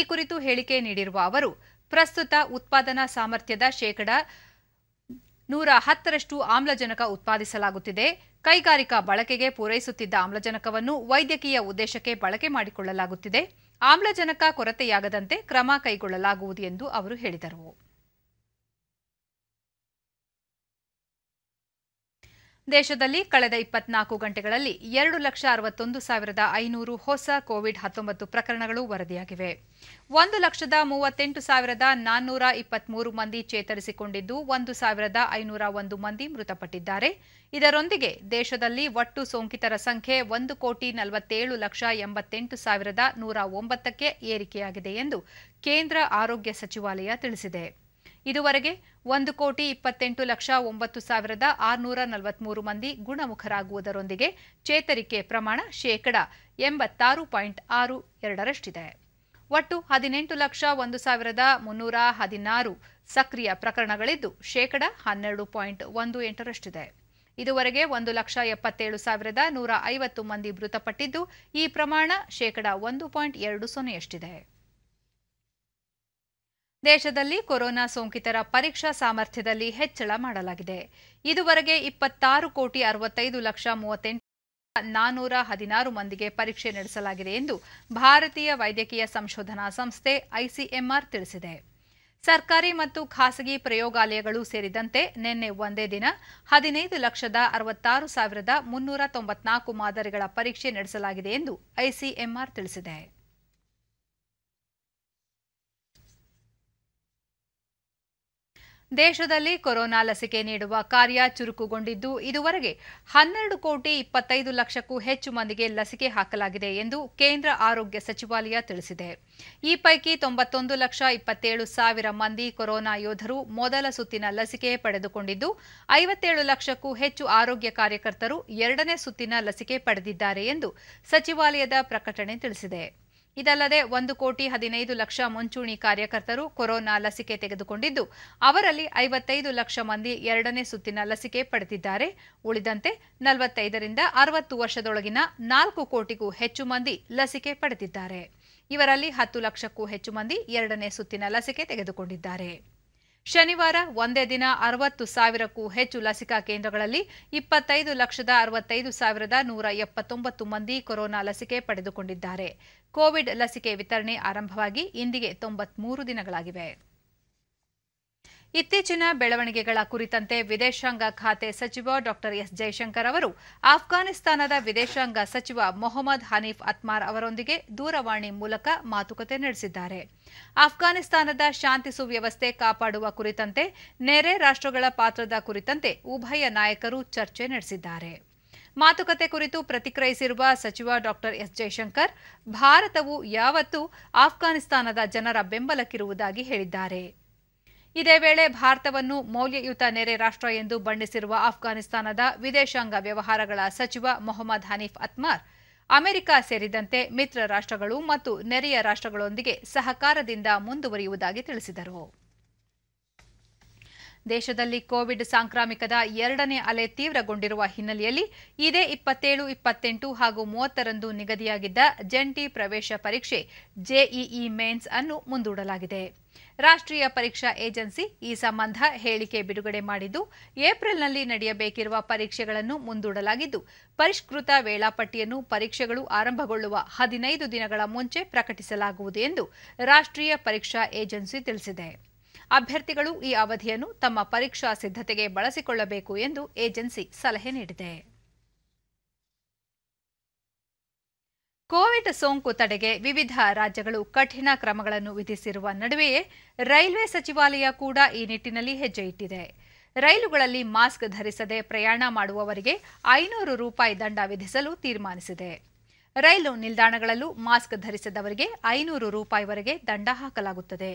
ಈ ಕುರಿತು ಹೇಳಿಕೆ ನೀಡಿರುವ ಅವರು ಪ್ರಸ್ತುತ ಉತ್ಪಾದನಾ ಸಾಮರ್ಥ್ಯದ ಶೇಕಡಾ ನೂರ ಹತ್ತರಷ್ಟು ಆಮ್ಲಜನಕ ಉತ್ಪಾದಿಸಲಾಗುತ್ತಿದೆ ಕೈಗಾರಿಕಾ ಬಳಕೆಗೆ ಪೂರೈಸುತ್ತಿದ್ದ ಆಮ್ಲಜನಕವನ್ನು ವೈದ್ಯಕೀಯ ಉದ್ದೇಶಕ್ಕೆ ಬಳಕೆ ಮಾಡಿಕೊಳ್ಳಲಾಗುತ್ತಿದೆ ಆಮ್ಲಜನಕ ಕೊರತೆಯಾಗದಂತೆ ಕ್ರಮ ಕೈಗೊಳ್ಳಲಾಗುವುದು ಎಂದು ಅವರು ಹೇಳಿದರು ದೇಶದಲ್ಲಿ ಕಳೆದ ಇಪ್ಪತ್ನಾಲ್ಕು ಗಂಟೆಗಳಲ್ಲಿ ಎರಡು ಲಕ್ಷ ಅರವತ್ತೊಂದು ಸಾವಿರದ ಐನೂರು ಹೊಸ ಕೋವಿಡ್ ಹತ್ತೊಂಬತ್ತು ಪ್ರಕರಣಗಳು ವರದಿಯಾಗಿವೆ ಒಂದು ಲಕ್ಷದ ಮೂವತ್ತೆಂಟು ಸಾವಿರದ ನಾನ್ನೂರ ಮೂರು ಮಂದಿ ಚೇತರಿಸಿಕೊಂಡಿದ್ದು ಒಂದು ಸಾವಿರದ ಐನೂರ ಒಂದು ಮಂದಿ ಮೃತಪಟ್ಟಿದ್ದಾರೆ ಇದರೊಂದಿಗೆ ದೇಶದಲ್ಲಿ ಒಟ್ಟು ಸೋಂಕಿತರ ಸಂಖ್ಯೆ ಒಂದು ಕೋಟಿ ನಲವತ್ತೇಳು ಲಕ್ಷ ಎಂಬತ್ತೆಂಟು ಸಾವಿರದ ನೂರ ಒಂಬತ್ತಕ್ಕೆ ಏರಿಕೆಯಾಗಿದೆ ಎಂದು ಕೇಂದ್ರ ಆರೋಗ್ಯ ಸಚಿವಾಲಯ ತಿಳಿಸಿದೆ ಇದುವರೆಗೆ ಒಂದು ಕೋಟಿ ಇಪ್ಪತ್ತೆಂಟು ಲಕ್ಷ ಒಂಬತ್ತು ಸಾವಿರದ ಆರುನೂರ ನಲವತ್ಮೂರು ಮಂದಿ ಗುಣಮುಖರಾಗುವುದರೊಂದಿಗೆ ಚೇತರಿಕೆ ಪ್ರಮಾಣ ಶೇಕಡ ಎಂಬತ್ತಾರು ಪಾಯಿಂಟ್ ಆರು ಎರಡರಷ್ಟಿದೆ ಒಟ್ಟು ಹದಿನೆಂಟು ಲಕ್ಷ ಒಂದು ಸಾವಿರದ ಮುನ್ನೂರ ಹದಿನಾರು ಸಕ್ರಿಯ ಪ್ರಕರಣಗಳಿದ್ದು ಶೇಕಡ ಹನ್ನೆರಡು ಪಾಯಿಂಟ್ ಒಂದು ಎಂಟರಷ್ಟಿದೆ ಇದುವರೆಗೆ ಒಂದು ಲಕ್ಷ ಎಪ್ಪತ್ತೇಳು ಸಾವಿರದ ನೂರ ಐವತ್ತು ಮಂದಿ ಮೃತಪಟ್ಟಿದ್ದು ಈ ಪ್ರಮಾಣ ಶೇಕಡ ಒಂದು ಪಾಯಿಂಟ್ ಎರಡು ಸೊನ್ನೆಯಷ್ಟಿದೆ ದೇಶದಲ್ಲಿ ಕೊರೋನಾ ಸೋಂಕಿತರ ಪರೀಕ್ಷಾ ಸಾಮರ್ಥ್ಯದಲ್ಲಿ ಹೆಚ್ಚಳ ಮಾಡಲಾಗಿದೆ ಇದುವರೆಗೆ ಇಪ್ಪತ್ತಾರು ಕೋಟಿ ಅರವತ್ತೈದು ಲಕ್ಷ ಮೂವತ್ತೆಂಟು ನಾನೂರ ಹದಿನಾರು ಮಂದಿಗೆ ಪರೀಕ್ಷೆ ನಡೆಸಲಾಗಿದೆ ಎಂದು ಭಾರತೀಯ ವೈದ್ಯಕೀಯ ಸಂಶೋಧನಾ ಸಂಸ್ಥೆ ಐಸಿಎಂಆರ್ ತಿಳಿಸಿದೆ ಸರ್ಕಾರಿ ಮತ್ತು ಖಾಸಗಿ ಪ್ರಯೋಗಾಲಯಗಳು ಸೇರಿದಂತೆ ನಿನ್ನೆ ಒಂದೇ ದಿನ ಹದಿನೈದು ಲಕ್ಷದ ಅರವತ್ತಾರು ಸಾವಿರದ ಮುನ್ನೂರ ತೊಂಬತ್ನಾಲ್ಕು ಮಾದರಿಗಳ ಪರೀಕ್ಷೆ ನಡೆಸಲಾಗಿದೆ ಎಂದು ಐಸಿಎಂಆರ್ ತಿಳಿಸಿದೆ ದೇಶದಲ್ಲಿ ಕೊರೋನಾ ಲಸಿಕೆ ನೀಡುವ ಕಾರ್ಯ ಚುರುಕುಗೊಂಡಿದ್ದು ಇದುವರೆಗೆ ಹನ್ನೆರಡು ಕೋಟಿ ಇಪ್ಪತ್ತೈದು ಲಕ್ಷಕ್ಕೂ ಹೆಚ್ಚು ಮಂದಿಗೆ ಲಸಿಕೆ ಹಾಕಲಾಗಿದೆ ಎಂದು ಕೇಂದ್ರ ಆರೋಗ್ಯ ಸಚಿವಾಲಯ ತಿಳಿಸಿದೆ ಈ ಪೈಕಿ ತೊಂಬತ್ತೊಂದು ಲಕ್ಷ ಇಪ್ಪತ್ತೇಳು ಸಾವಿರ ಮಂದಿ ಕೊರೋನಾ ಯೋಧರು ಮೊದಲ ಸುತ್ತಿನ ಲಸಿಕೆ ಪಡೆದುಕೊಂಡಿದ್ದು ಐವತ್ತೇಳು ಲಕ್ಷಕ್ಕೂ ಹೆಚ್ಚು ಆರೋಗ್ಯ ಕಾರ್ಯಕರ್ತರು ಎರಡನೇ ಸುತ್ತಿನ ಲಸಿಕೆ ಪಡೆದಿದ್ದಾರೆ ಎಂದು ಸಚಿವಾಲಯದ ಪ್ರಕಟಣೆ ತಿಳಿಸಿದೆ ಇದಲ್ಲದೆ ಒಂದು ಕೋಟಿ ಹದಿನೈದು ಲಕ್ಷ ಮುಂಚೂಣಿ ಕಾರ್ಯಕರ್ತರು ಕೊರೋನಾ ಲಸಿಕೆ ತೆಗೆದುಕೊಂಡಿದ್ದು ಅವರಲ್ಲಿ ಐವತ್ತೈದು ಲಕ್ಷ ಮಂದಿ ಎರಡನೇ ಸುತ್ತಿನ ಲಸಿಕೆ ಪಡೆದಿದ್ದಾರೆ ಉಳಿದಂತೆ ನಲವತ್ತೈದರಿಂದ ಅರವತ್ತು ವರ್ಷದೊಳಗಿನ ನಾಲ್ಕು ಕೋಟಿಗೂ ಹೆಚ್ಚು ಮಂದಿ ಲಸಿಕೆ ಪಡೆದಿದ್ದಾರೆ ಇವರಲ್ಲಿ ಹತ್ತು ಲಕ್ಷಕ್ಕೂ ಹೆಚ್ಚು ಮಂದಿ ಎರಡನೇ ಸುತ್ತಿನ ಲಸಿಕೆ ತೆಗೆದುಕೊಂಡಿದ್ದಾರೆ ಶನಿವಾರ ಒಂದೇ ದಿನ ಅರವತ್ತು ಸಾವಿರಕ್ಕೂ ಹೆಚ್ಚು ಲಸಿಕಾ ಕೇಂದ್ರಗಳಲ್ಲಿ ಇಪ್ಪತ್ತೈದು ಲಕ್ಷದ ಅರವತ್ತೈದು ಸಾವಿರದ ನೂರ ಎಪ್ಪತ್ತೊಂಬತ್ತು ಮಂದಿ ಕೊರೋನಾ ಲಸಿಕೆ ಪಡೆದುಕೊಂಡಿದ್ದಾರೆ ಕೋವಿಡ್ ಲಸಿಕೆ ವಿತರಣೆ ಆರಂಭವಾಗಿ ಇಂದಿಗೆ ತೊಂಬತ್ಮೂರು ದಿನಗಳಾಗಿವೆ ಇತ್ತೀಚಿನ ಬೆಳವಣಿಗೆಗಳ ಕುರಿತಂತೆ ವಿದೇಶಾಂಗ ಖಾತೆ ಸಚಿವ ಡಾಕ್ಟರ್ ಎಸ್ ಜೈಶಂಕರ್ ಅವರು ಆಫ್ಘಾನಿಸ್ತಾನದ ವಿದೇಶಾಂಗ ಸಚಿವ ಮೊಹಮ್ಮದ್ ಹನೀಫ್ ಅತ್ಮಾರ್ ಅವರೊಂದಿಗೆ ದೂರವಾಣಿ ಮೂಲಕ ಮಾತುಕತೆ ನಡೆಸಿದ್ದಾರೆ ಆಫ್ಘಾನಿಸ್ತಾನದ ಶಾಂತಿ ಸುವ್ಯವಸ್ಥೆ ಕಾಪಾಡುವ ಕುರಿತಂತೆ ನೆರೆ ರಾಷ್ಟ್ರಗಳ ಪಾತ್ರದ ಕುರಿತಂತೆ ಉಭಯ ನಾಯಕರು ಚರ್ಚೆ ನಡೆಸಿದ್ದಾರೆ ಮಾತುಕತೆ ಕುರಿತು ಪ್ರತಿಕ್ರಿಯಿಸಿರುವ ಸಚಿವ ಡಾಕ್ಟರ್ ಎಸ್ ಜೈಶಂಕರ್ ಭಾರತವು ಯಾವತ್ತೂ ಆಫ್ಘಾನಿಸ್ತಾನದ ಜನರ ಬೆಂಬಲಕ್ಕಿರುವುದಾಗಿ ಹೇಳಿದ್ದಾರೆ ಇದೇ ವೇಳೆ ಭಾರತವನ್ನು ಮೌಲ್ಯಯುತ ನೆರೆ ರಾಷ್ಟ್ರ ಎಂದು ಬಣ್ಣಿಸಿರುವ ಅಫ್ಘಾನಿಸ್ತಾನದ ವಿದೇಶಾಂಗ ವ್ಯವಹಾರಗಳ ಸಚಿವ ಮೊಹಮ್ಮದ್ ಹನೀಫ್ ಅತ್ಮಾರ್ ಅಮೆರಿಕ ಸೇರಿದಂತೆ ಮಿತ್ರ ರಾಷ್ಟ್ರಗಳು ಮತ್ತು ನೆರೆಯ ರಾಷ್ಟ್ರಗಳೊಂದಿಗೆ ಸಹಕಾರದಿಂದ ಮುಂದುವರಿಯುವುದಾಗಿ ತಿಳಿಸಿದರು ದೇಶದಲ್ಲಿ ಕೋವಿಡ್ ಸಾಂಕ್ರಾಮಿಕದ ಎರಡನೇ ಅಲೆ ತೀವ್ರಗೊಂಡಿರುವ ಹಿನ್ನೆಲೆಯಲ್ಲಿ ಇದೇ ಇಪ್ಪತ್ತೇಳು ಇಪ್ಪತ್ತೆಂಟು ಹಾಗೂ ಮೂವತ್ತರಂದು ನಿಗದಿಯಾಗಿದ್ದ ಜಂಟಿ ಪ್ರವೇಶ ಪರೀಕ್ಷೆ ಜೆಇಇ ಮೇನ್ಸ್ ಅನ್ನು ಮುಂದೂಡಲಾಗಿದೆ ರಾಷ್ಟ್ರೀಯ ಪರೀಕ್ಷಾ ಏಜೆನ್ಸಿ ಈ ಸಂಬಂಧ ಹೇಳಿಕೆ ಬಿಡುಗಡೆ ಮಾಡಿದ್ದು ಏಪ್ರಿಲ್ನಲ್ಲಿ ನಡೆಯಬೇಕಿರುವ ಪರೀಕ್ಷೆಗಳನ್ನು ಮುಂದೂಡಲಾಗಿದ್ದು ಪರಿಷ್ಕೃತ ವೇಳಾಪಟ್ಟಿಯನ್ನು ಪರೀಕ್ಷೆಗಳು ಆರಂಭಗೊಳ್ಳುವ ಹದಿನೈದು ದಿನಗಳ ಮುಂಚೆ ಪ್ರಕಟಿಸಲಾಗುವುದು ಎಂದು ರಾಷ್ಟ್ರೀಯ ಪರೀಕ್ಷಾ ಏಜೆನ್ಸಿ ತಿಳಿಸಿದೆ ಅಭ್ಯರ್ಥಿಗಳು ಈ ಅವಧಿಯನ್ನು ತಮ್ಮ ಪರೀಕ್ಷಾ ಸಿದ್ಧತೆಗೆ ಬಳಸಿಕೊಳ್ಳಬೇಕು ಎಂದು ಏಜೆನ್ಸಿ ಸಲಹೆ ನೀಡಿದೆ ಕೋವಿಡ್ ಸೋಂಕು ತಡೆಗೆ ವಿವಿಧ ರಾಜ್ಯಗಳು ಕಠಿಣ ಕ್ರಮಗಳನ್ನು ವಿಧಿಸಿರುವ ನಡುವೆಯೇ ರೈಲ್ವೆ ಸಚಿವಾಲಯ ಕೂಡ ಈ ನಿಟ್ಟಿನಲ್ಲಿ ಹೆಜ್ಜೆ ಇಟ್ಟಿದೆ ರೈಲುಗಳಲ್ಲಿ ಮಾಸ್ಕ್ ಧರಿಸದೆ ಪ್ರಯಾಣ ಮಾಡುವವರಿಗೆ ಐನೂರು ರೂಪಾಯಿ ದಂಡ ವಿಧಿಸಲು ತೀರ್ಮಾನಿಸಿದೆ ರೈಲು ನಿಲ್ದಾಣಗಳಲ್ಲೂ ಮಾಸ್ಕ್ ಧರಿಸದವರಿಗೆ ಐನೂರು ರೂಪಾಯಿವರೆಗೆ ದಂಡ ಹಾಕಲಾಗುತ್ತದೆ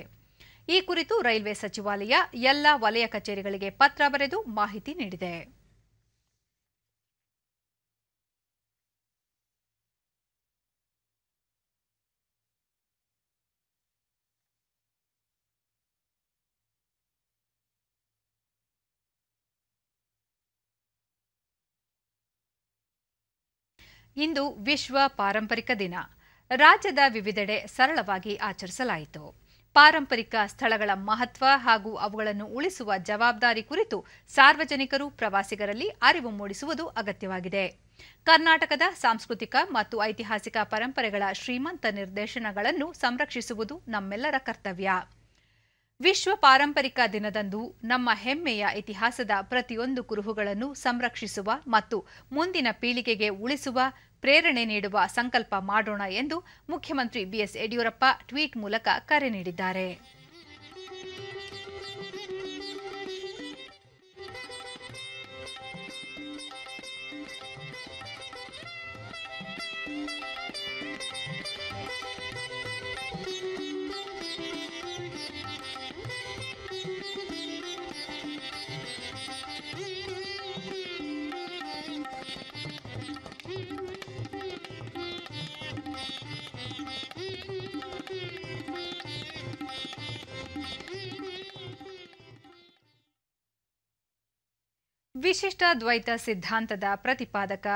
ಈ ಕುರಿತು ರೈಲ್ವೆ ಸಚಿವಾಲಯ ಎಲ್ಲ ವಲಯ ಕಚೇರಿಗಳಿಗೆ ಪತ್ರ ಬರೆದು ಮಾಹಿತಿ ನೀಡಿದೆ ಇಂದು ವಿಶ್ವ ಪಾರಂಪರಿಕ ದಿನ ರಾಜ್ಯದ ವಿವಿಧೆಡೆ ಸರಳವಾಗಿ ಆಚರಿಸಲಾಯಿತು ಪಾರಂಪರಿಕ ಸ್ಥಳಗಳ ಮಹತ್ವ ಹಾಗೂ ಅವುಗಳನ್ನು ಉಳಿಸುವ ಜವಾಬ್ದಾರಿ ಕುರಿತು ಸಾರ್ವಜನಿಕರು ಪ್ರವಾಸಿಗರಲ್ಲಿ ಅರಿವು ಮೂಡಿಸುವುದು ಅಗತ್ಯವಾಗಿದೆ ಕರ್ನಾಟಕದ ಸಾಂಸ್ಕೃತಿಕ ಮತ್ತು ಐತಿಹಾಸಿಕ ಪರಂಪರೆಗಳ ಶ್ರೀಮಂತ ನಿರ್ದೇಶನಗಳನ್ನು ಸಂರಕ್ಷಿಸುವುದು ನಮ್ಮೆಲ್ಲರ ಕರ್ತವ್ಯ ವಿಶ್ವ ಪಾರಂಪರಿಕ ದಿನದಂದು ನಮ್ಮ ಹೆಮ್ಮೆಯ ಇತಿಹಾಸದ ಪ್ರತಿಯೊಂದು ಕುರುಹುಗಳನ್ನು ಸಂರಕ್ಷಿಸುವ ಮತ್ತು ಮುಂದಿನ ಪೀಳಿಗೆಗೆ ಉಳಿಸುವ ಪ್ರೇರಣೆ ನೀಡುವ ಸಂಕಲ್ಪ ಮಾಡೋಣ ಎಂದು ಮುಖ್ಯಮಂತ್ರಿ ಬಿಎಸ್ ಯಡಿಯೂರಪ್ಪ ಟ್ವೀಟ್ ಮೂಲಕ ಕರೆ ನೀಡಿದ್ದಾರೆ ವಿಶಿಷ್ಟ ದ್ವೈತ ಸಿದ್ಧಾಂತದ ಪ್ರತಿಪಾದಕ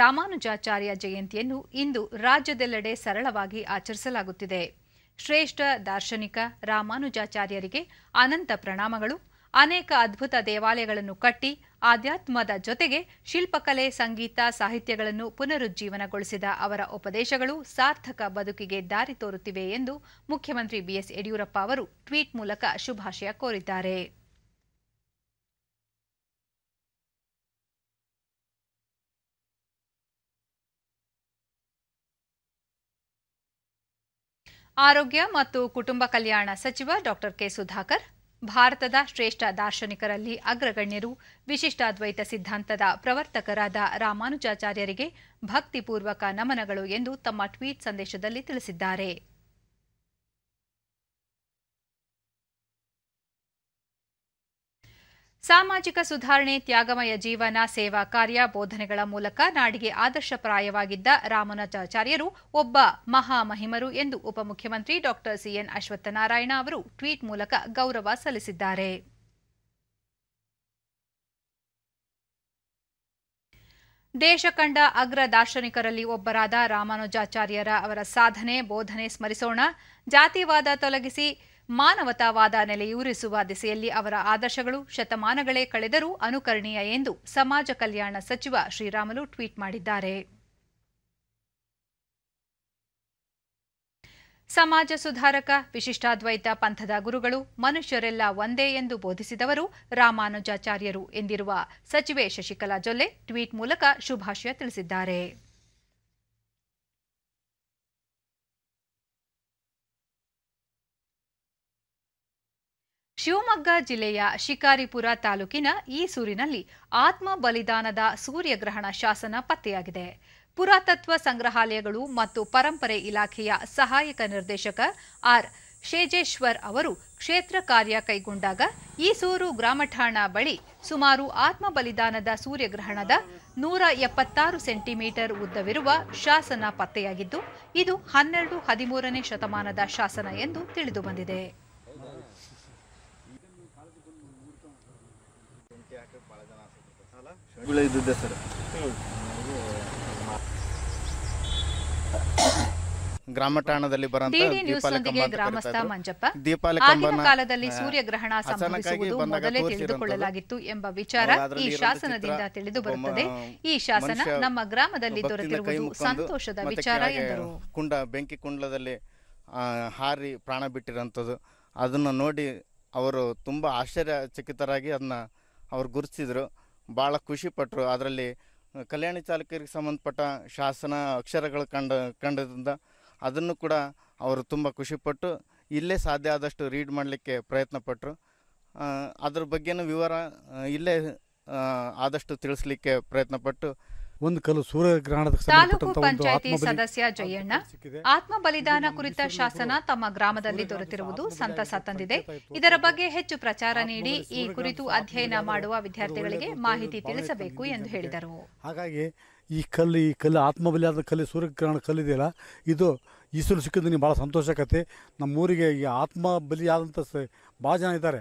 ರಾಮಾನುಜಾಚಾರ್ಯ ಜಯಂತಿಯನ್ನು ಇಂದು ರಾಜ್ಯದೆಲ್ಲೆಡೆ ಸರಳವಾಗಿ ಆಚರಿಸಲಾಗುತ್ತಿದೆ ಶ್ರೇಷ್ಠ ದಾರ್ಶನಿಕ ರಾಮಾನುಜಾಚಾರ್ಯರಿಗೆ ಅನಂತ ಪ್ರಣಾಮಗಳು ಅನೇಕ ಅದ್ಭುತ ದೇವಾಲಯಗಳನ್ನು ಕಟ್ಟಿ ಆಧ್ಯಾತ್ಮದ ಜೊತೆಗೆ ಶಿಲ್ಪಕಲೆ ಸಂಗೀತ ಸಾಹಿತ್ಯಗಳನ್ನು ಪುನರುಜ್ಜೀವನಗೊಳಿಸಿದ ಅವರ ಉಪದೇಶಗಳು ಸಾರ್ಥಕ ಬದುಕಿಗೆ ದಾರಿ ತೋರುತ್ತಿವೆ ಎಂದು ಮುಖ್ಯಮಂತ್ರಿ ಬಿಎಸ್ ಯಡಿಯೂರಪ್ಪ ಅವರು ಟ್ವೀಟ್ ಮೂಲಕ ಶುಭಾಶಯ ಕೋರಿದ್ದಾರೆ ಆರೋಗ್ಯ ಮತ್ತು ಕುಟುಂಬ ಕಲ್ಯಾಣ ಸಚಿವ ಡಾಕ್ಟರ್ ಕೆ ಸುಧಾಕರ್ ಭಾರತದ ಶ್ರೇಷ್ಠ ದಾರ್ಶನಿಕರಲ್ಲಿ ಅಗ್ರಗಣ್ಯರು ವಿಶಿಷ್ಟ ಅದ್ವೈತ ಸಿದ್ಧಾಂತದ ಪ್ರವರ್ತಕರಾದ ರಾಮಾನುಜಾಚಾರ್ಯರಿಗೆ ಭಕ್ತಿಪೂರ್ವಕ ನಮನಗಳು ಎಂದು ತಮ್ಮ ಟ್ವೀಟ್ ಸಂದೇಶದಲ್ಲಿ ತಿಳಿಸಿದ್ದಾರೆ ಸಾಮಾಜಿಕ ಸುಧಾರಣೆ ತ್ಯಾಗಮಯ ಜೀವನ ಸೇವಾ ಕಾರ್ಯ ಬೋಧನೆಗಳ ಮೂಲಕ ನಾಡಿಗೆ ಆದರ್ಶಪ್ರಾಯವಾಗಿದ್ದ ರಾಮನಾಥಾಚಾರ್ಯರು ಒಬ್ಬ ಮಹಾಮಹಿಮರು ಎಂದು ಉಪಮುಖ್ಯಮಂತ್ರಿ ಡಾಕ್ಟರ್ ಸಿಎನ್ ಅಶ್ವತ್ಥನಾರಾಯಣ ಅವರು ಟ್ವೀಟ್ ಮೂಲಕ ಗೌರವ ಸಲ್ಲಿಸಿದ್ದಾರೆ ದೇಶ ಕಂಡ ಅಗ್ರ ದಾರ್ಶನಿಕರಲ್ಲಿ ಒಬ್ಬರಾದ ರಾಮಾನುಜಾಚಾರ್ಯರ ಅವರ ಸಾಧನೆ ಬೋಧನೆ ಸ್ಮರಿಸೋಣ ಜಾತಿವಾದ ತೊಲಗಿಸಿ ಮಾನವತಾವಾದ ನೆಲೆಯೂರಿಸುವ ದಿಸೆಯಲ್ಲಿ ಅವರ ಆದರ್ಶಗಳು ಶತಮಾನಗಳೇ ಕಳೆದರೂ ಅನುಕರಣೀಯ ಎಂದು ಸಮಾಜ ಕಲ್ಯಾಣ ಸಚಿವ ಶ್ರೀರಾಮುಲು ಟ್ವೀಟ್ ಮಾಡಿದ್ದಾರೆ ಸಮಾಜ ಸುಧಾರಕ ವಿಶಿಷ್ಟಾದ್ವೈತ ಪಂಥದ ಗುರುಗಳು ಮನುಷ್ಯರೆಲ್ಲ ಒಂದೇ ಎಂದು ಬೋಧಿಸಿದವರು ರಾಮಾನುಜಾಚಾರ್ಯರು ಎಂದಿರುವ ಸಚಿವೆ ಶಶಿಕಲಾ ಜೊಲ್ಲೆ ಟ್ವೀಟ್ ಮೂಲಕ ಶುಭಾಶಯ ತಿಳಿಸಿದ್ದಾರೆ ಶಿವಮೊಗ್ಗ ಜಿಲ್ಲೆಯ ಶಿಕಾರಿಪುರ ತಾಲೂಕಿನ ಈಸೂರಿನಲ್ಲಿ ಆತ್ಮ ಬಲಿದಾನದ ಸೂರ್ಯಗ್ರಹಣ ಶಾಸನ ಪತ್ತೆಯಾಗಿದೆ ಪುರಾತತ್ವ ಸಂಗ್ರಹಾಲಯಗಳು ಮತ್ತು ಪರಂಪರೆ ಇಲಾಖೆಯ ಸಹಾಯಕ ನಿರ್ದೇಶಕ ಆರ್ ಶೇಜೇಶ್ವರ್ ಅವರು ಕ್ಷೇತ್ರ ಕಾರ್ಯ ಕೈಗೊಂಡಾಗ ಈಸೂರು ಗ್ರಾಮಠಾಣ ಬಳಿ ಸುಮಾರು ಆತ್ಮ ಬಲಿದಾನದ ಸೂರ್ಯಗ್ರಹಣದ ನೂರ ಎಪ್ಪತ್ತಾರು ಸೆಂಟಿಮೀಟರ್ ಉದ್ದವಿರುವ ಶಾಸನ ಪತ್ತೆಯಾಗಿದ್ದು ಇದು ಹನ್ನೆರಡು ಹದಿಮೂರನೇ ಶತಮಾನದ ಶಾಸನ ಎಂದು ತಿಳಿದುಬಂದಿದೆ ಇದ್ದಿದ್ದೆ ಸರ್ ಗ್ರಾಮ ಠಾಣದಲ್ಲಿ ಗ್ರಾಮಸ್ಥ ಮಂಜಪ್ಪ ಆಗಿನ ಕಾಲದಲ್ಲಿ ಸೂರ್ಯಗ್ರಹಣ ಸಂಭವಿಸುವುದು ಮೊದಲೇ ತಿಳಿದುಕೊಳ್ಳಲಾಗಿತ್ತು ಎಂಬ ವಿಚಾರ ಈ ಶಾಸನದಿಂದ ತಿಳಿದು ಬರುತ್ತದೆ ಈ ಶಾಸನ ನಮ್ಮ ಗ್ರಾಮದಲ್ಲಿ ದೊರೆತಿರುವುದು ಸಂತೋಷದ ವಿಚಾರ ಎಂದರು ಕುಂಡ ಬೆಂಕಿ ಕುಂಡಲದಲ್ಲಿ ಹಾರಿ ಪ್ರಾಣ ಬಿಟ್ಟಿರೋಂಥದ್ದು ಅದನ್ನು ನೋಡಿ ಅವರು ತುಂಬ ಆಶ್ಚರ್ಯಚಕಿತರಾಗಿ ಅದನ್ನ ಅವ್ರು ಗುರುತಿಸಿದ್ರು ಭಾಳ ಖುಷಿಪಟ್ಟರು ಅದರಲ್ಲಿ ಕಲ್ಯಾಣಿ ಚಾಲಕರಿಗೆ ಸಂಬಂಧಪಟ್ಟ ಶಾಸನ ಅಕ್ಷರಗಳು ಕಂಡ ಕಂಡದ್ರಿಂದ ಅದನ್ನು ಕೂಡ ಅವರು ತುಂಬ ಖುಷಿಪಟ್ಟು ಇಲ್ಲೇ ಸಾಧ್ಯ ಆದಷ್ಟು ರೀಡ್ ಮಾಡಲಿಕ್ಕೆ ಪ್ರಯತ್ನಪಟ್ಟರು ಅದ್ರ ಬಗ್ಗೆನೂ ವಿವರ ಇಲ್ಲೇ ಆದಷ್ಟು ತಿಳಿಸ್ಲಿಕ್ಕೆ ಪ್ರಯತ್ನಪಟ್ಟು ಒಂದು ಕಲ್ಲು ಸೂರ್ಯಗ್ರಹಣದ ತಾಲೂಕು ಪಂಚಾಯಿತಿ ಸದಸ್ಯ ಜಯಣ್ಣ ಆತ್ಮ ಬಲಿದಾನ ಕುರಿತ ಶಾಸನ ತಮ್ಮ ಗ್ರಾಮದಲ್ಲಿ ದೊರೆತಿರುವುದು ಸಂತಸ ತಂದಿದೆ ಇದರ ಬಗ್ಗೆ ಹೆಚ್ಚು ಪ್ರಚಾರ ನೀಡಿ ಈ ಕುರಿತು ಅಧ್ಯಯನ ಮಾಡುವ ವಿದ್ಯಾರ್ಥಿಗಳಿಗೆ ಮಾಹಿತಿ ತಿಳಿಸಬೇಕು ಎಂದು ಹೇಳಿದರು ಹಾಗಾಗಿ ಈ ಕಲ್ಲು ಈ ಕಲ್ಲು ಆತ್ಮ ಬಲಿಯಾದ ಕಲ್ಲು ಸೂರ್ಯಗ್ರಹಣ ಕಲ್ಲಿದೆಯಲ್ಲ ಇದು ಈಸಲು ಸಿಕ್ಕಿದ್ದು ನೀವು ಭಾಳ ಸಂತೋಷ ಕತೆ ನಮ್ಮೂರಿಗೆ ಈ ಆತ್ಮ ಬಲಿಯಾದಂಥ ಭಾಳ ಜನ ಇದ್ದಾರೆ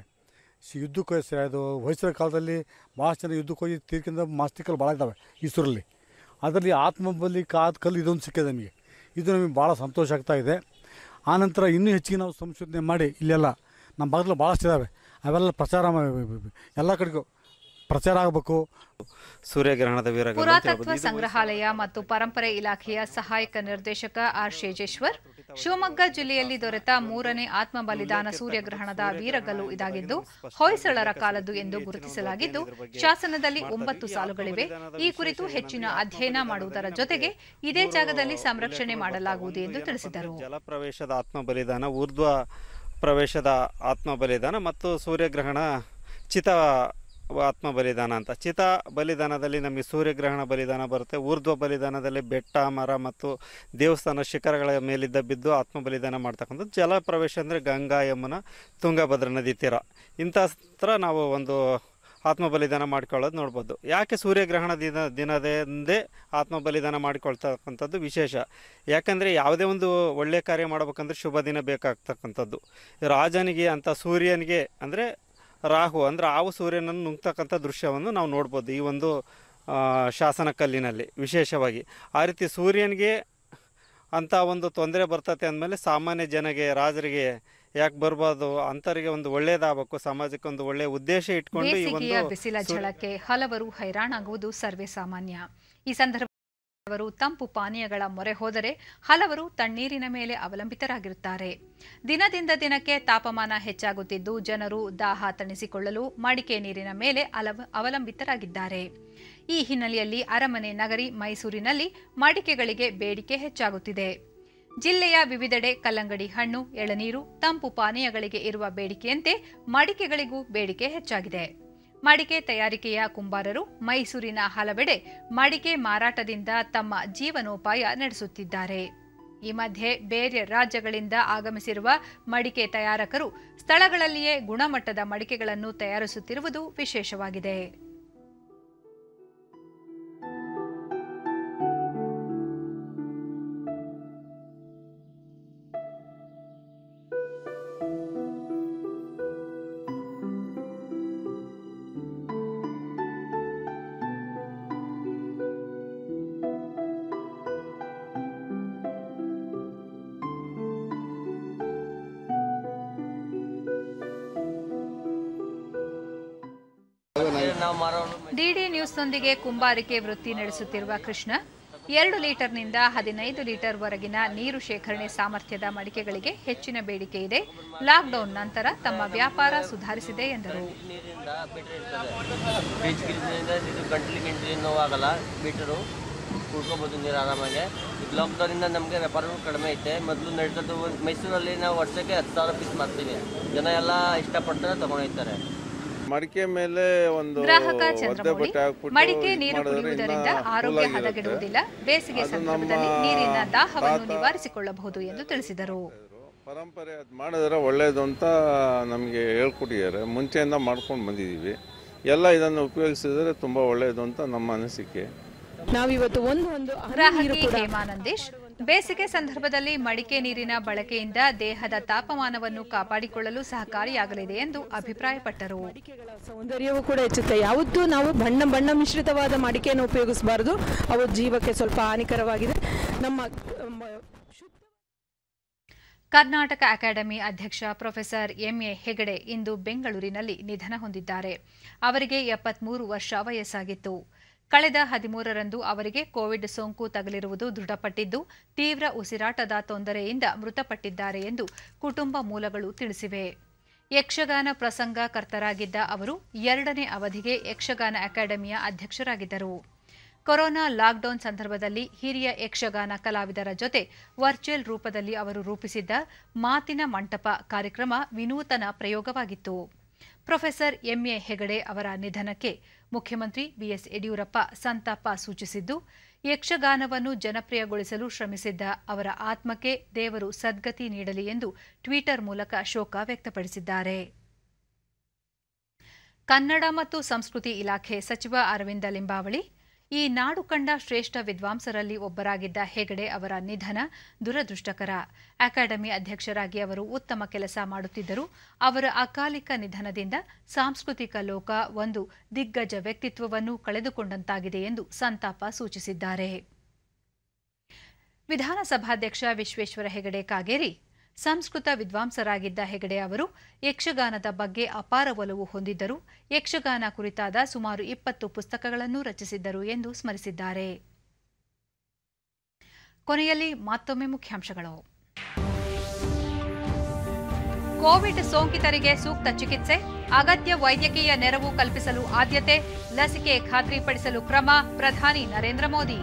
ಯುದ್ಧಕ್ಕೆ ಇದು ಹೊಯ್ಸಳ ಕಾಲದಲ್ಲಿ ಭಾಳಷ್ಟು ಜನ ಯುದ್ಧಕ್ಕೆ ಹೋಗಿ ತೀರ್ಕಿಂದ ಮಾಸ್ತಿ ಭಾಳ ಇದ್ದಾವೆ ಈಸೂರಲ್ಲಿ ಅದರಲ್ಲಿ ಆತ್ಮಬಲಿ ಕಾದ ಕಲ್ಲು ಇದೊಂದು ಸಿಕ್ಕಿದೆ ನಮಗೆ ಇದು ನಮಗೆ ಭಾಳ ಸಂತೋಷ ಆಗ್ತಾ ಇದೆ ಆನಂತರ ಇನ್ನೂ ಹೆಚ್ಚಿಗೆ ನಾವು ಸಂಶೋಧನೆ ಮಾಡಿ ಇಲ್ಲೆಲ್ಲ ನಮ್ಮ ಭಾಗದಲ್ಲಿ ಭಾಳಷ್ಟು ಇದ್ದಾವೆ ಅವೆಲ್ಲ ಪ್ರಚಾರ ಎಲ್ಲ ಕಡೆಗೂ ಪ್ರಚಾರ ಆಗಬೇಕು ಸೂರ್ಯಗ್ರಹಣದ ವೀರ ಪುರಾತತ್ವ ಸಂಗ್ರಹಾಲಯ ಮತ್ತು ಪರಂಪರೆ ಇಲಾಖೆಯ ಸಹಾಯಕ ನಿರ್ದೇಶಕ ಆರ್ ಶೇಜೇಶ್ವರ್ ಶಿವಮೊಗ್ಗ ಜಿಲ್ಲೆಯಲ್ಲಿ ದೊರೆತ ಮೂರನೇ ಆತ್ಮ ಬಲಿದಾನ ಸೂರ್ಯಗ್ರಹಣದ ವೀರಗಲ್ಲು ಇದಾಗಿದ್ದು ಹೊಯ್ಸಳರ ಕಾಲದ್ದು ಎಂದು ಗುರುತಿಸಲಾಗಿದ್ದು ಶಾಸನದಲ್ಲಿ ಒಂಬತ್ತು ಸಾಲುಗಳಿವೆ ಈ ಕುರಿತು ಹೆಚ್ಚಿನ ಅಧ್ಯಯನ ಮಾಡುವುದರ ಜೊತೆಗೆ ಇದೇ ಜಾಗದಲ್ಲಿ ಸಂರಕ್ಷಣೆ ಮಾಡಲಾಗುವುದು ಎಂದು ತಿಳಿಸಿದರು ಜಲಪ್ರವೇಶದ ಆತ್ಮ ಬಲಿದಾನ ಊರ್ಧ್ವ ಪ್ರವೇಶದ ಆತ್ಮ ಬಲಿದಾನ ಮತ್ತು ಸೂರ್ಯಗ್ರಹಣ ಚಿತ ಆತ್ಮ ಬಲಿದಾನ ಅಂತ ಚಿತಾ ಬಲಿದಾನದಲ್ಲಿ ನಮಗೆ ಸೂರ್ಯಗ್ರಹಣ ಬಲಿದಾನ ಬರುತ್ತೆ ಊರ್ಧ್ವ ಬಲಿದಾನದಲ್ಲಿ ಬೆಟ್ಟ ಮರ ಮತ್ತು ದೇವಸ್ಥಾನ ಶಿಖರಗಳ ಮೇಲಿದ್ದ ಬಿದ್ದು ಆತ್ಮ ಬಲಿದಾನ ಮಾಡ್ತಕ್ಕಂಥದ್ದು ಜಲ ಪ್ರವೇಶ ಅಂದರೆ ಗಂಗಾ ಯಮುನ ತುಂಗಭದ್ರಾ ನದಿ ತೀರ ಇಂಥ ಹತ್ರ ನಾವು ಒಂದು ಆತ್ಮ ಬಲಿದಾನ ಮಾಡ್ಕೊಳ್ಳೋದು ನೋಡ್ಬೋದು ಯಾಕೆ ಸೂರ್ಯಗ್ರಹಣ ದಿನ ದಿನದಿಂದೇ ಆತ್ಮ ಬಲಿದಾನ ಮಾಡಿಕೊಳ್ತಕ್ಕಂಥದ್ದು ವಿಶೇಷ ಯಾಕಂದರೆ ಯಾವುದೇ ಒಂದು ಒಳ್ಳೆಯ ಕಾರ್ಯ ಮಾಡಬೇಕಂದ್ರೆ ಶುಭ ದಿನ ಬೇಕಾಗ್ತಕ್ಕಂಥದ್ದು ರಾಜನಿಗೆ ಅಂತ ಸೂರ್ಯನಿಗೆ ಅಂದರೆ ರಾಹು ಅಂದರೆ ಆವು ಸೂರ್ಯನನ್ನು ನುಂಗ್ತಕ್ಕಂಥ ದೃಶ್ಯವನ್ನು ನಾವು ನೋಡ್ಬೋದು ಈ ಒಂದು ಶಾಸನ ಕಲ್ಲಿನಲ್ಲಿ ವಿಶೇಷವಾಗಿ ಆ ರೀತಿ ಸೂರ್ಯನಿಗೆ ಅಂಥ ಒಂದು ತೊಂದರೆ ಬರ್ತತೆ ಅಂದಮೇಲೆ ಸಾಮಾನ್ಯ ಜನಗೆ ರಾಜರಿಗೆ ಯಾಕೆ ಬರಬಾರ್ದು ಅಂತರಿಗೆ ಒಂದು ಒಳ್ಳೇದಾಗಬೇಕು ಸಮಾಜಕ್ಕೆ ಒಂದು ಒಳ್ಳೆಯ ಉದ್ದೇಶ ಇಟ್ಕೊಂಡು ಈ ಒಂದು ಬಿಸಿಲ ಜಳಕ್ಕೆ ಹಲವರು ಹೈರಾಣಾಗುವುದು ಸರ್ವೇ ಸಾಮಾನ್ಯ ಈ ಸಂದರ್ಭ ಕೆಲವರು ತಂಪು ಪಾನೀಯಗಳ ಮೊರೆ ಹೋದರೆ ಹಲವರು ತಣ್ಣೀರಿನ ಮೇಲೆ ಅವಲಂಬಿತರಾಗಿರುತ್ತಾರೆ ದಿನದಿಂದ ದಿನಕ್ಕೆ ತಾಪಮಾನ ಹೆಚ್ಚಾಗುತ್ತಿದ್ದು ಜನರು ದಾಹ ತಣಿಸಿಕೊಳ್ಳಲು ಮಡಿಕೆ ನೀರಿನ ಮೇಲೆ ಅವಲಂಬಿತರಾಗಿದ್ದಾರೆ ಈ ಹಿನ್ನೆಲೆಯಲ್ಲಿ ಅರಮನೆ ನಗರಿ ಮೈಸೂರಿನಲ್ಲಿ ಮಡಿಕೆಗಳಿಗೆ ಬೇಡಿಕೆ ಹೆಚ್ಚಾಗುತ್ತಿದೆ ಜಿಲ್ಲೆಯ ವಿವಿಧೆಡೆ ಕಲ್ಲಂಗಡಿ ಹಣ್ಣು ಎಳನೀರು ತಂಪು ಪಾನೀಯಗಳಿಗೆ ಇರುವ ಬೇಡಿಕೆಯಂತೆ ಮಡಿಕೆಗಳಿಗೂ ಬೇಡಿಕೆ ಹೆಚ್ಚಾಗಿದೆ ಮಡಿಕೆ ತಯಾರಿಕೆಯ ಕುಂಬಾರರು ಮೈಸೂರಿನ ಹಲವೆಡೆ ಮಡಿಕೆ ಮಾರಾಟದಿಂದ ತಮ್ಮ ಜೀವನೋಪಾಯ ನಡೆಸುತ್ತಿದ್ದಾರೆ ಈ ಮಧ್ಯೆ ಬೇರೆ ರಾಜ್ಯಗಳಿಂದ ಆಗಮಿಸಿರುವ ಮಡಿಕೆ ತಯಾರಕರು ಸ್ಥಳಗಳಲ್ಲಿಯೇ ಗುಣಮಟ್ಟದ ಮಡಿಕೆಗಳನ್ನು ತಯಾರಿಸುತ್ತಿರುವುದು ವಿಶೇಷವಾಗಿದೆ ನ್ಯೂಸ್ನೊಂದಿಗೆ ಕುಂಬಾರಿಕೆ ವೃತ್ತಿ ನಡೆಸುತ್ತಿರುವ ಕೃಷ್ಣ ಎರಡು ಲೀಟರ್ನಿಂದ ಹದಿನೈದು ಲೀಟರ್ ವರೆಗಿನ ನೀರು ಶೇಖರಣೆ ಸಾಮರ್ಥ್ಯದ ಮಡಿಕೆಗಳಿಗೆ ಹೆಚ್ಚಿನ ಬೇಡಿಕೆ ಇದೆ ಲಾಕ್ಡೌನ್ ನಂತರ ತಮ್ಮ ವ್ಯಾಪಾರ ಸುಧಾರಿಸಿದೆ ಎಂದರು ಕುಡ್ಕೋಬೋದು ನೀರು ಆರಾಮಾಗಿ ಲಾಕ್ಡೌನಿಂದ ನಮಗೆ ವ್ಯಾಪಾರಗಳು ಕಡಿಮೆ ಐತೆ ಮೊದಲು ನಡೆದದ್ದು ಮೈಸೂರಲ್ಲಿ ನಾವು ವರ್ಷಕ್ಕೆ ಹತ್ತು ಸಾವಿರ ಪೀಸ್ ಮಾಡ್ತೀವಿ ಜನ ಎಲ್ಲ ಇಷ್ಟಪಡ್ತಾರೆ ತೊಗೊಂಡೋಗ್ತಾರೆ ಮಡಿಕೆ ಮೇಲೆ ಒಂದು ಗ್ರಾಹಕ ಚಂದ್ರಮೌಳಿ ಮಡಿಕೆ ನೀರು ಕುಡಿಯುವುದರಿಂದ ಆರೋಗ್ಯ ಹದಗೆಡುವುದಿಲ್ಲ ಬೇಸಿಗೆ ಸಂದರ್ಭದಲ್ಲಿ ನೀರಿನ ದಾಹವನ್ನು ನಿವಾರಿಸಿಕೊಳ್ಳಬಹುದು ಎಂದು ತಿಳಿಸಿದರು ಪರಂಪರೆ ಅದು ಮಾಡಿದ್ರೆ ಒಳ್ಳೆಯದು ಅಂತ ನಮಗೆ ಹೇಳ್ಕೊಟ್ಟಿದ್ದಾರೆ ಮುಂಚೆಯಿಂದ ಮಾಡ್ಕೊಂಡು ಬಂದಿದ್ದೀವಿ ಎಲ್ಲ ಇದನ್ನು ಉಪಯೋಗಿಸಿದರೆ ತುಂಬಾ ಒಳ್ಳೆಯದು ಅಂತ ನಮ್ಮ ಅನಿಸಿಕೆ ನಾವಿವತ್ತು ಒಂದು ಒಂದು ಹೇಮಾನಂದೇಶ್ ಬೇಸಿಗೆ ಸಂದರ್ಭದಲ್ಲಿ ಮಡಿಕೆ ನೀರಿನ ಬಳಕೆಯಿಂದ ದೇಹದ ತಾಪಮಾನವನ್ನು ಕಾಪಾಡಿಕೊಳ್ಳಲು ಸಹಕಾರಿಯಾಗಲಿದೆ ಎಂದು ಅಭಿಪ್ರಾಯಪಟ್ಟರು ಸೌಂದರ್ಯವೂ ಕೂಡ ಹೆಚ್ಚುತ್ತೆ ಯಾವತ್ತೂ ನಾವು ಬಣ್ಣ ಬಣ್ಣ ಮಿಶ್ರಿತವಾದ ಮಡಿಕೆಯನ್ನು ಉಪಯೋಗಿಸಬಾರದು ಅವು ಜೀವಕ್ಕೆ ಸ್ವಲ್ಪ ಹಾನಿಕರವಾಗಿದೆ ನಮ್ಮ ಕರ್ನಾಟಕ ಅಕಾಡೆಮಿ ಅಧ್ಯಕ್ಷ ಪ್ರೊಫೆಸರ್ ಎಂಎ ಹೆಗಡೆ ಇಂದು ಬೆಂಗಳೂರಿನಲ್ಲಿ ನಿಧನ ಹೊಂದಿದ್ದಾರೆ ಅವರಿಗೆ ಎಪ್ಪತ್ಮೂರು ವರ್ಷ ವಯಸ್ಸಾಗಿತ್ತು ಕಳೆದ ಹದಿಮೂರರಂದು ಅವರಿಗೆ ಕೋವಿಡ್ ಸೋಂಕು ತಗಲಿರುವುದು ದೃಢಪಟ್ಟಿದ್ದು ತೀವ್ರ ಉಸಿರಾಟದ ತೊಂದರೆಯಿಂದ ಮೃತಪಟ್ಟಿದ್ದಾರೆ ಎಂದು ಕುಟುಂಬ ಮೂಲಗಳು ತಿಳಿಸಿವೆ ಯಕ್ಷಗಾನ ಪ್ರಸಂಗ ಕರ್ತರಾಗಿದ್ದ ಅವರು ಎರಡನೇ ಅವಧಿಗೆ ಯಕ್ಷಗಾನ ಅಕಾಡೆಮಿಯ ಅಧ್ಯಕ್ಷರಾಗಿದ್ದರು ಕೊರೋನಾ ಲಾಕ್ಡೌನ್ ಸಂದರ್ಭದಲ್ಲಿ ಹಿರಿಯ ಯಕ್ಷಗಾನ ಕಲಾವಿದರ ಜೊತೆ ವರ್ಚುವಲ್ ರೂಪದಲ್ಲಿ ಅವರು ರೂಪಿಸಿದ್ದ ಮಾತಿನ ಮಂಟಪ ಕಾರ್ಯಕ್ರಮ ವಿನೂತನ ಪ್ರಯೋಗವಾಗಿತ್ತು ಪ್ರೊಫೆಸರ್ ಎಂಎ ಹೆಗಡೆ ಅವರ ನಿಧನಕ್ಕೆ ಮುಖ್ಯಮಂತ್ರಿ ಬಿಎಸ್ ಯಡಿಯೂರಪ್ಪ ಸಂತಾಪ ಸೂಚಿಸಿದ್ದು ಯಕ್ಷಗಾನವನ್ನು ಜನಪ್ರಿಯಗೊಳಿಸಲು ಶ್ರಮಿಸಿದ್ದ ಅವರ ಆತ್ಮಕ್ಕೆ ದೇವರು ಸದ್ಗತಿ ನೀಡಲಿ ಎಂದು ಟ್ವೀಟರ್ ಮೂಲಕ ಶೋಕ ವ್ಯಕ್ತಪಡಿಸಿದ್ದಾರೆ ಕನ್ನಡ ಮತ್ತು ಸಂಸ್ಕೃತಿ ಇಲಾಖೆ ಸಚಿವ ಅರವಿಂದ ಲಿಂಬಾವಳಿ ಈ ನಾಡು ಕಂಡ ಶ್ರೇಷ್ಠ ವಿದ್ವಾಂಸರಲ್ಲಿ ಒಬ್ಬರಾಗಿದ್ದ ಹೆಗಡೆ ಅವರ ನಿಧನ ದುರದೃಷ್ಟಕರ ಅಕಾಡೆಮಿ ಅಧ್ಯಕ್ಷರಾಗಿ ಅವರು ಉತ್ತಮ ಕೆಲಸ ಮಾಡುತ್ತಿದ್ದರು ಅವರ ಅಕಾಲಿಕ ನಿಧನದಿಂದ ಸಾಂಸ್ಕೃತಿಕ ಲೋಕ ಒಂದು ದಿಗ್ಗಜ ವ್ಯಕ್ತಿತ್ವವನ್ನು ಕಳೆದುಕೊಂಡಂತಾಗಿದೆ ಎಂದು ಸಂತಾಪ ಸೂಚಿಸಿದ್ದಾರೆ ವಿಧಾನಸಭಾಧ್ಯಕ್ಷ ವಿಶ್ವೇಶ್ವರ ಹೆಗಡೆ ಕಾಗೇರಿ ಸಂಸ್ಕೃತ ವಿದ್ವಾಂಸರಾಗಿದ್ದ ಹೆಗಡೆ ಅವರು ಯಕ್ಷಗಾನದ ಬಗ್ಗೆ ಅಪಾರ ಒಲವು ಹೊಂದಿದ್ದರು ಯಕ್ಷಗಾನ ಕುರಿತಾದ ಸುಮಾರು ಇಪ್ಪತ್ತು ಪುಸ್ತಕಗಳನ್ನು ರಚಿಸಿದ್ದರು ಎಂದು ಸ್ಮರಿಸಿದ್ದಾರೆ ಕೊನೆಯಲ್ಲಿ ಮತ್ತೊಮ್ಮೆ ಮುಖ್ಯಾಂಶಗಳು ಕೋವಿಡ್ ಸೋಂಕಿತರಿಗೆ ಸೂಕ್ತ ಚಿಕಿತ್ಸೆ ಅಗತ್ಯ ವೈದ್ಯಕೀಯ ನೆರವು ಕಲ್ಪಿಸಲು ಆದ್ಯತೆ ಲಸಿಕೆ ಖಾತ್ರಿಪಡಿಸಲು ಕ್ರಮ ಪ್ರಧಾನಿ ನರೇಂದ್ರ ಮೋದಿ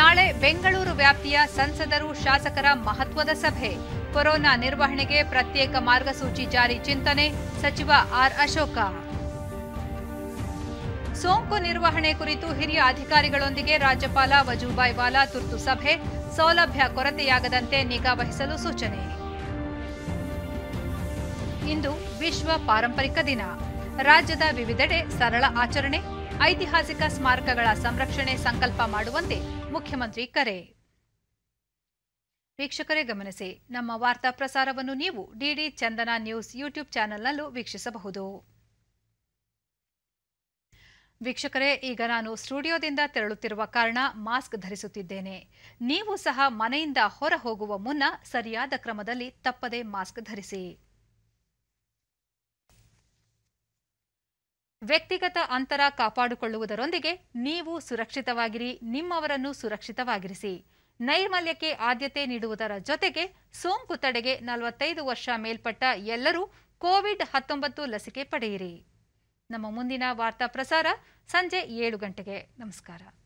ನಾಳೆ ಬೆಂಗಳೂರು ವ್ಯಾಪ್ತಿಯ ಸಂಸದರು ಶಾಸಕರ ಮಹತ್ವದ ಸಭೆ ಕೊರೋನಾ ನಿರ್ವಹಣೆಗೆ ಪ್ರತ್ಯೇಕ ಮಾರ್ಗಸೂಚಿ ಜಾರಿ ಚಿಂತನೆ ಸಚಿವ ಆರ್ ಅಶೋಕ ಸೋಂಕು ನಿರ್ವಹಣೆ ಕುರಿತು ಹಿರಿಯ ಅಧಿಕಾರಿಗಳೊಂದಿಗೆ ರಾಜ್ಯಪಾಲ ವಜೂಭಾಯಿ ವಾಲಾ ತುರ್ತು ಸಭೆ ಸೌಲಭ್ಯ ಕೊರತೆಯಾಗದಂತೆ ನಿಗಾ ಸೂಚನೆ ಇಂದು ವಿಶ್ವ ಪಾರಂಪರಿಕ ದಿನ ರಾಜ್ಯದ ವಿವಿಧೆಡೆ ಸರಳ ಆಚರಣೆ ಐತಿಹಾಸಿಕ ಸ್ಮಾರಕಗಳ ಸಂರಕ್ಷಣೆ ಸಂಕಲ್ಪ ಮಾಡುವಂತೆ ಮುಖ್ಯಮಂತ್ರಿ ಕರೆ ವೀಕ್ಷಕರೇ ಗಮನಿಸಿ ನಮ್ಮ ವಾರ್ತಾ ಪ್ರಸಾರವನ್ನು ನೀವು ಡಿಡಿ ಚಂದನ ನ್ಯೂಸ್ ಯೂಟ್ಯೂಬ್ ಚಾನೆಲ್ನಲ್ಲೂ ವೀಕ್ಷಿಸಬಹುದು ವೀಕ್ಷಕರೇ ಈಗ ನಾನು ಸ್ಟುಡಿಯೋದಿಂದ ತೆರಳುತ್ತಿರುವ ಕಾರಣ ಮಾಸ್ಕ್ ಧರಿಸುತ್ತಿದ್ದೇನೆ ನೀವು ಸಹ ಮನೆಯಿಂದ ಹೊರ ಹೋಗುವ ಮುನ್ನ ಸರಿಯಾದ ಕ್ರಮದಲ್ಲಿ ತಪ್ಪದೇ ಮಾಸ್ಕ್ ಧರಿಸಿ ವ್ಯಕ್ತಿಗತ ಅಂತರ ಕಾಪಾಡಿಕೊಳ್ಳುವುದರೊಂದಿಗೆ ನೀವು ಸುರಕ್ಷಿತವಾಗಿರಿ ನಿಮ್ಮವರನ್ನು ಸುರಕ್ಷಿತವಾಗಿರಿಸಿ ನೈರ್ಮಲ್ಯಕ್ಕೆ ಆದ್ಯತೆ ನೀಡುವುದರ ಜೊತೆಗೆ ಸೋಂಕು ತಡೆಗೆ ನಲವತ್ತೈದು ವರ್ಷ ಮೇಲ್ಪಟ್ಟ ಎಲ್ಲರೂ ಕೋವಿಡ್ ಹತ್ತೊಂಬತ್ತು ಲಸಿಕೆ ಪಡೆಯಿರಿ ನಮ್ಮ ಮುಂದಿನ ವಾರ್ತಾ ಪ್ರಸಾರ ಸಂಜೆ ಏಳು ಗಂಟೆಗೆ ನಮಸ್ಕಾರ